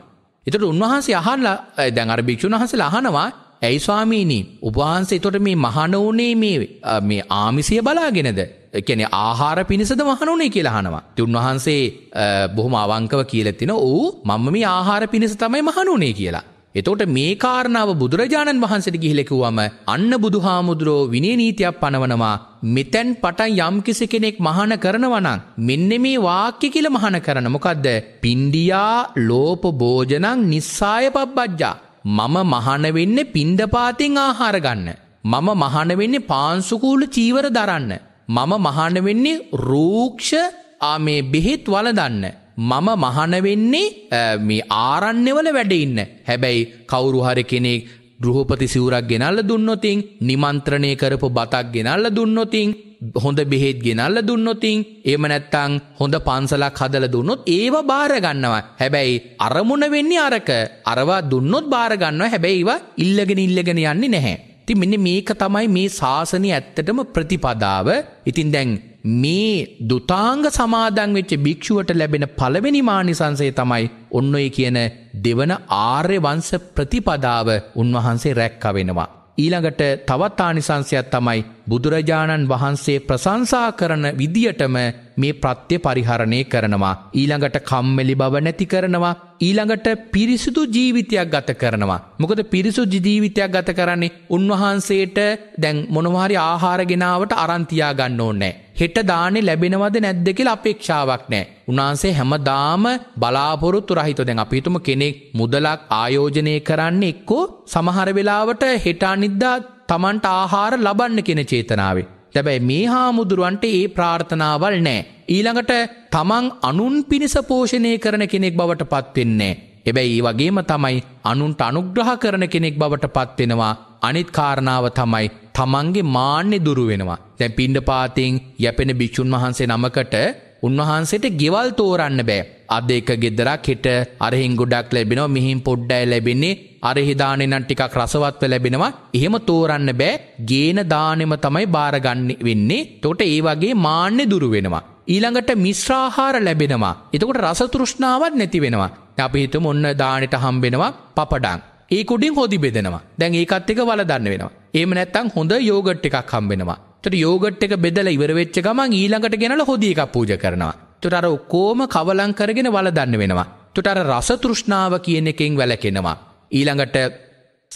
Speaker 1: එතකොට උන්වහන්සේ අහලා දැන් අර භික්ෂුන් වහන්සේලා අහනවා ඇයි ස්වාමීනි ඔබ වහන්සේ එතකොට මේ මහණ උනේ මේ මේ ආමිසය බලාගෙනද? කැනෙ ආහාර පිණිසද වහනුනේ කියලහනවා. තුන්වහන්සේ බොහොම අවංකව කියලතින ඌ මම මේ ආහාර පිණිස තමයි මහනුනේ කියලා. එතෝට මේ කාරණාව බුදුරජාණන් වහන්සට ගිහිලෙකුවම අන්න බුදුහාමුදුරෝ විනේනීතියක් පනවනවා මෙතැන් පටන් යම්කිසි කෙනෙක් මහන කරනවනං මෙන්න මේ වාක්‍ය කියල මහන කරන මොකක්ද පින්ඩියා ලෝප භෝජනං නිස්සාය පබ්බජ්ජා මම මහනවෙන්න පින්ඩපාතිෙන් ආහාරගන්න මම මහනවෙන්න පාන්සුකූල චීවර දරන්න මම මහන වෙන්නේ රූක්ෂ මේ බෙහෙත් වලදන්න. මම මහන වෙන්නේ මේ ආරණ්‍යවල වැඩ ඉන්න. හැබැයි කවුරු හරි කෙනෙක් ගෘහපති සිවුරක් ගෙනල්ල දුන්නොතින් නිමන්ත්‍රණය කරපු බතක් ගෙනල්ල දුන්නොතින් හොඳ බෙහෙත් ගෙනල්ල දුන්නොතින් ඒම නැත්තං හොඳ පන්සලක් හදල දුන්නොත් ඒව බාරගන්නවා හැබැයි අරමුණ වෙන්නේ අරක අරවා දුන්නොත් බාරගන්නවා හැබැයිවා ඉල්ලගෙන ඉල්ලගෙන යන්නේ නැහැ. ති මෙන්න මේක තමයි මේ ශාසනය ඇත්තටම ප්‍රතිපදාව ඉතින් දැන් මේ දුතාංග සමාදං වෙච්ච භික්ෂුවට ලැබෙන පළවෙනි මානිසංසය තමයි ඔන්න ඔය කියන දෙවන ආර්ය වංශ ප්‍රතිපදාව උන්වහන්සේ රැක්ක වෙනවා. ඊළඟට තවත් ආනිසංසයක් තමයි බුදුරජාණන් වහන්සේ ප්‍රශංසා කරන විදියටම මේ ප්‍රත්‍ය පරිහරණය කරනවා. ඊළඟට කම්මෙලි බව නැති කරනවා. ඊළඟට පිරිසුදු ජීවිතයක් ගත කරනවා. මොකද පිරිසු ජීවිතයක් ගත කරන්නේ උන්වහන්සේට දැන් මොනවාරි ආහාරගෙනාවට අරන්තියා ගන්න ඕන්නෑ. හෙට දානෙ ලැබෙනවද නැද්ද කියලා අපේක්ෂාවක් නෑ. උන්වහන්සේ හැමදාම බලාපොරොත්තු රහිත දැන් අපි හිතමු කෙනෙක් මුදලක් ආයෝජනය කරන්නේ එක්කෝ සමහර වෙලාවට හෙට අනිද්දා Tamanට ආහාර ලබන්න කියන චේතනාවේ තැබැයි මේ හාමුදුරුවන්ට ඒ ප්‍රාර්ථනාවල් නෑ. ඊළඟට තමන් අනුන් පිණිස පෝෂණය කරන කෙනෙක් බවට පත්වෙන්නේ. එබැයි ඒ වගේම තමයි අනුන්ට අනුග්‍රහ කරන කෙනෙක් බවට පත්වෙනවා අනිත් කාරණාව තමයි තමන්ගේ මාන්‍ය දුරුවෙනවා. දැන් පින්ඩ පාතිං යැපෙන භික්‍ෂූන් වහන්සේ නමකට උන්වහන්සේට ගෙවල් තෝරන්න බෑ. අද එක ගෙදරක් හිට අරහින් ගොඩක් ලැබෙනවා මිහින් පොඩ්ඩයි ලැබෙන්නේ අරහිදානෙනන් ටිකක් රසවත්ව ලැබෙනවා එහෙම තෝරන්න බෑ ගේන දානෙම තමයි බාරගන්න වෙන්නේ තොට ඒ වගේ මාන්‍ය දුරු වෙනවා. ඊළඟට මිශ්‍රාහාර ලැබෙනවා. එතකොට රසතෘෂ්ණාවත් නැති වෙනවා. අපිහිත මොන්න දානෙට හම්බෙනවා පපඩං. ඒකුඩින් හොදි බෙදෙනවා දැන් ඒකත් එක වලදන්න වෙනවා. ඒම නැත්තං හොඳ යෝගට් එකක් හම්බෙනවා. තොට යෝගට් එක බෙදල ඉවරවෙච්ච ගමන් ඊළඟට ගෙනල හොදිය එකක් පූජ කරනවා. තුටර ඔක්කෝම කවලං කරගෙන වල දන්න වෙනවා. තුටර රසතෘෂ්ණාව කියන එකෙන් වැලකෙනවා. ඊළඟට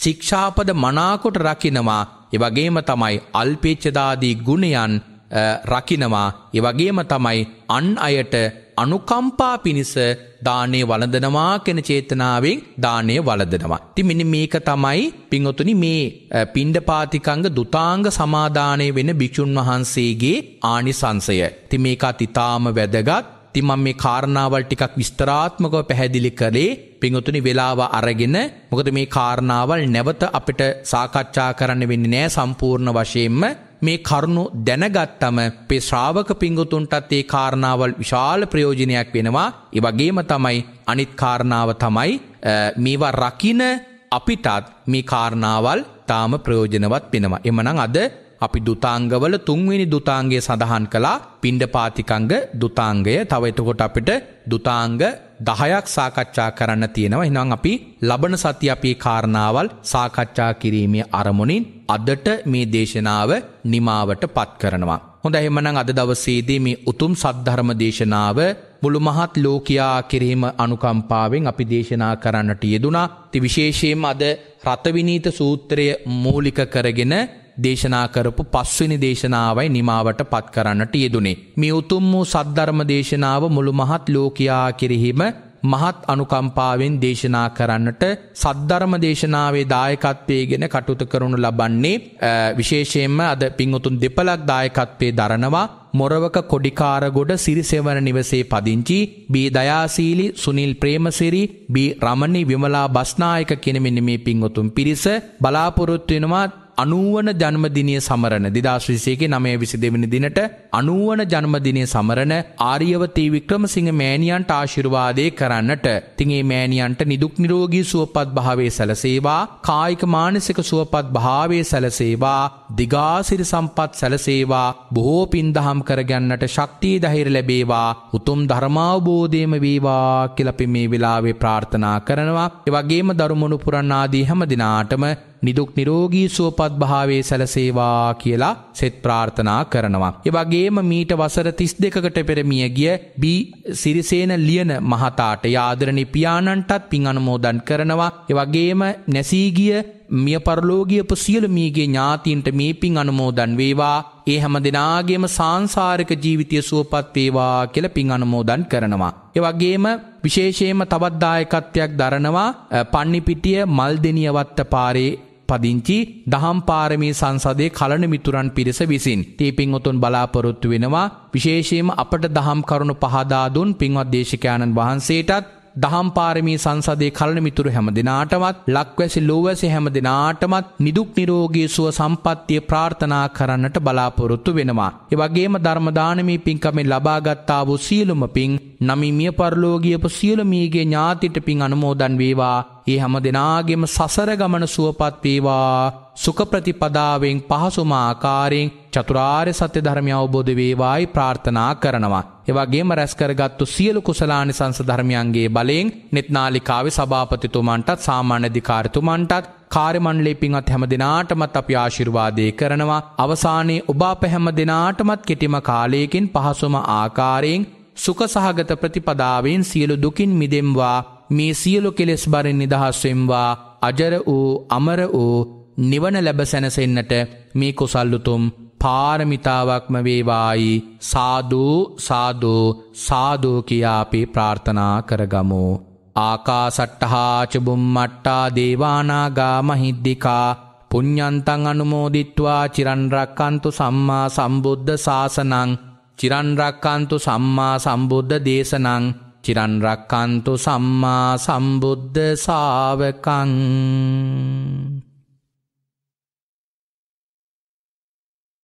Speaker 1: ශික්ෂාපද මනාකොට රකිනවා එවගේම තමයි අල්පේච්චදාදී ගුණයන් රකිනවා එවගේම තමයි අන් අයට අනුකම්පා පිණිස දානය වලඳනවා කෙන චේතනාවෙන් දානය වලදනවා. ති මෙනි මේක තමයි පිංහොතුනි මේ පින්ඩ පාතිකංග දුතාංග සමාධානය වෙන භික්‍ෂූන් වහන්සේගේ ආනිසංසය. ති මේකත් ඉතාම වැදගත් තිමම් මේ කාරණාවල් ටිකක් විස්තරාත්මකව පැහැදිලි කරේ පිංහතුනි වෙලාව අරගෙන මොකද මේ කාරණාවල් නැවත අපිට සාකච්ඡා කරන්න වෙන්න නෑ සම්පූර්ණ වශයෙන්ම මේ කරුණු දැනගත්තම පෙශ්‍රාවක පිංගුතුන්ටත් ඒ කාරණාවල් විශාල ප්‍රයෝජනයක් වෙනවා. එවගේම තමයි අනිත් කාරණාව තමයි මේවා රකින අපිටත් මේ කාරණාවල් තාම ප්‍රයෝජනවත් වෙනවා. එමනම් අද අපි දුතාංගවල තුන්වෙනි දුතාංගය සඳහන් කළා පිණ්ඩපාතිකංග දුතාංගය තව එතකොට අපිට දුතාංග දහයක් සාකච්ඡා කරන්න තියෙනවා එනම් අපි ලබන සති අපේ කාරණාවල් සාකච්ඡා කිරීමේ අරමුණින් අදට මේ දේශනාව නිමාවට පත් කරනවා. හොඳ එහෙමනම් අද දවසේදී මේ උතුම් සද්ධර්ම දේශනාව මුළු මහත් ලෝකයා කිරීම අනුකම්පාවෙන් අපි දේශනා කරන්නට යෙදුනා. ති විශේෂයෙන්ම අද රතවිනීත සූත්‍රය මූලික කරගෙන දේශනා කරපු පස්වෙනි දේශනාවයි නිමාවට පත් කරන්නට යෙදුනේ. මේ උතුම් වූ සද්ධර්ම දේශනාව මුළු මහත් ලෝකයා කිරිහිම මහත් අනුකම්පාවෙන් දේශනා කරන්නට සද්ධර්ම දේශනාවේ දායකත්වයේගෙන කටයුතු කරනු ලබන්නේ විශේෂයෙන්ම අද පින්වතුන් දෙපළක් දායකත්වයේ දරනවා මොරවක කොඩිකාරගොඩ සිරිසෙවන නිවසේ පදිංචි බී දයාශීලි සුනිල් ප්‍රේමසිරි බී රමණි විමලා බස්නායක කෙනෙමින් මේ පින්වතුන් පිරිස බලාපොරොත්තු වෙනවා අනුවන ජන්මදිනය සමරණ දෙදශවිසේගේ නමය විසි දෙවනි දිනට අනුවන ජන්මදිනය සමරණ ආරියවතී වික්‍රමසිංහ මෑණියන්ට ආශිර්වාදය කරන්නට තිගේ මෑණියන්ට නිදුක් නිරෝගී සුවපත් භාවේ සැලසේවා කායික මානසික සුවපත් භාවේ සැලසේවා දිගාසිරි සම්පත් සැලසේවා බොහෝ පින්දහම් කරගන්නට ශක්තිය දහිර ලැබේවා උතුම් ධර්මාවබෝධයම වේවා කියලපි මේ වෙලාවේ ප්‍රාර්ථනා කරනවා එවගේම දරුමුණු පුරන්නාදී හැම දිනාටම නිදුක් නිරෝගී සුවපත් භාවේ සැලසේවා කියලා සෙත් ප්‍රාර්ථනා කරනවා. එවගේම මීට වසර තිස් දෙකකට පෙරමිය ගිය බී සිරිසේන ලියන මහතාට යාදරණි පියාණන්ටත් පින් අනුමෝදන් කරනවා. එවගේම නැසීගිය මිය පරලෝගියපු සියලු මීගේ ඥාතීන්ට මේ පින් අනුමෝදන් වේවා ඒ හැම දෙනාගේම සංසාරික ජීවිතය සුවපත් වේවා කියලා පින් අනුමෝදන් කරනවා. ඒ වගේම විශේෂයෙන්ම තවත් දායකත්වයක් දරනවා පන්නිපිටිය මල්දෙනිය වත්ත පාරේ පදිංචි දහම් පාරමී සංසදේ කලන මිතුරන් පිරිස විසින්. තී පින්වතුන් බලාපොරොත්තු වෙනවා විශේෂයෙන්ම අපට දහම් කරුණු පහදා දුන් පින්වත් දේශකයන්න් වහන්සේටත් දහම් පාරමී සංසදේ කලන මිතුරු හැම දෙනාටමත් ලක්වැසි ලෝවැසි හැම දෙනාටමත් නිදුක් නිරෝගී සුව සම්පත්තිය ප්‍රාර්ථනා කරන්නට බලාපොරොත්තු වෙනවා. එවගේම ධර්මදානමී පින්කමෙන් ලබාගත්තා වූ සියලුම පින් නමිමිය පරලෝගියපු සියලුමීගේ ඥාතිට පින් අනුමෝදන් වේවා ඒ හැම දෙනාගෙම සසර ගමන සුවපත් වේවා සුකප්‍රතිපදාවෙන් පහසුම ආකාරයෙන් චතුරාර්ය සත්‍ය ධර්මය අවබෝධ වේවායි ප්‍රාර්ථනා කරනවා එවගේම රැස් කරගත්තු සියලු කුසලානිසංස ධර්මයන්ගේ බලයෙන් නෙත්නාලිකාවේ සභාපතිතුමන්ටත් සාමාන්‍ය අධිකාරතුමන්ටත් කාර්මණ්ඩලේ පිංවත් හැම දිනාටමත් අපි ආශිර්වාදේ කරනවා අවසානයේ ඔබ අප හැම දිනාටමත් කෙටිම කාලයකින් පහසුම ආකාරයෙන් සුඛ සහගත ප්‍රතිපදාවෙන් සියලු දුකින් මිදෙම්වා මේ සියලු කෙලෙස් බරින් නිදහස් වෙම්වා අජර වූ අමර වූ නිවන ලැබ සැනසෙන්නට මේ කුසල් උතුම් පාරමිතාවක්ම වේවායි සාධූ සාධූ සාධූ කියාපි ප්‍රාර්ථනා කරගමෝ. ආකාසට්ටහාචබුම් මට්ටා දේවානාගා මහිද්දිකා පුඤ්ඥන්තං අනුමෝදිත්වා චිරන්රක්කන්තු සම්මා සම්බුද්ධ සාසනං චිරන්රක්කන්තු සම්මා සම්බුද්ධ දේශනං චිරන්රක්කන්තු සම්මා සම්බුද්ධ සාවකං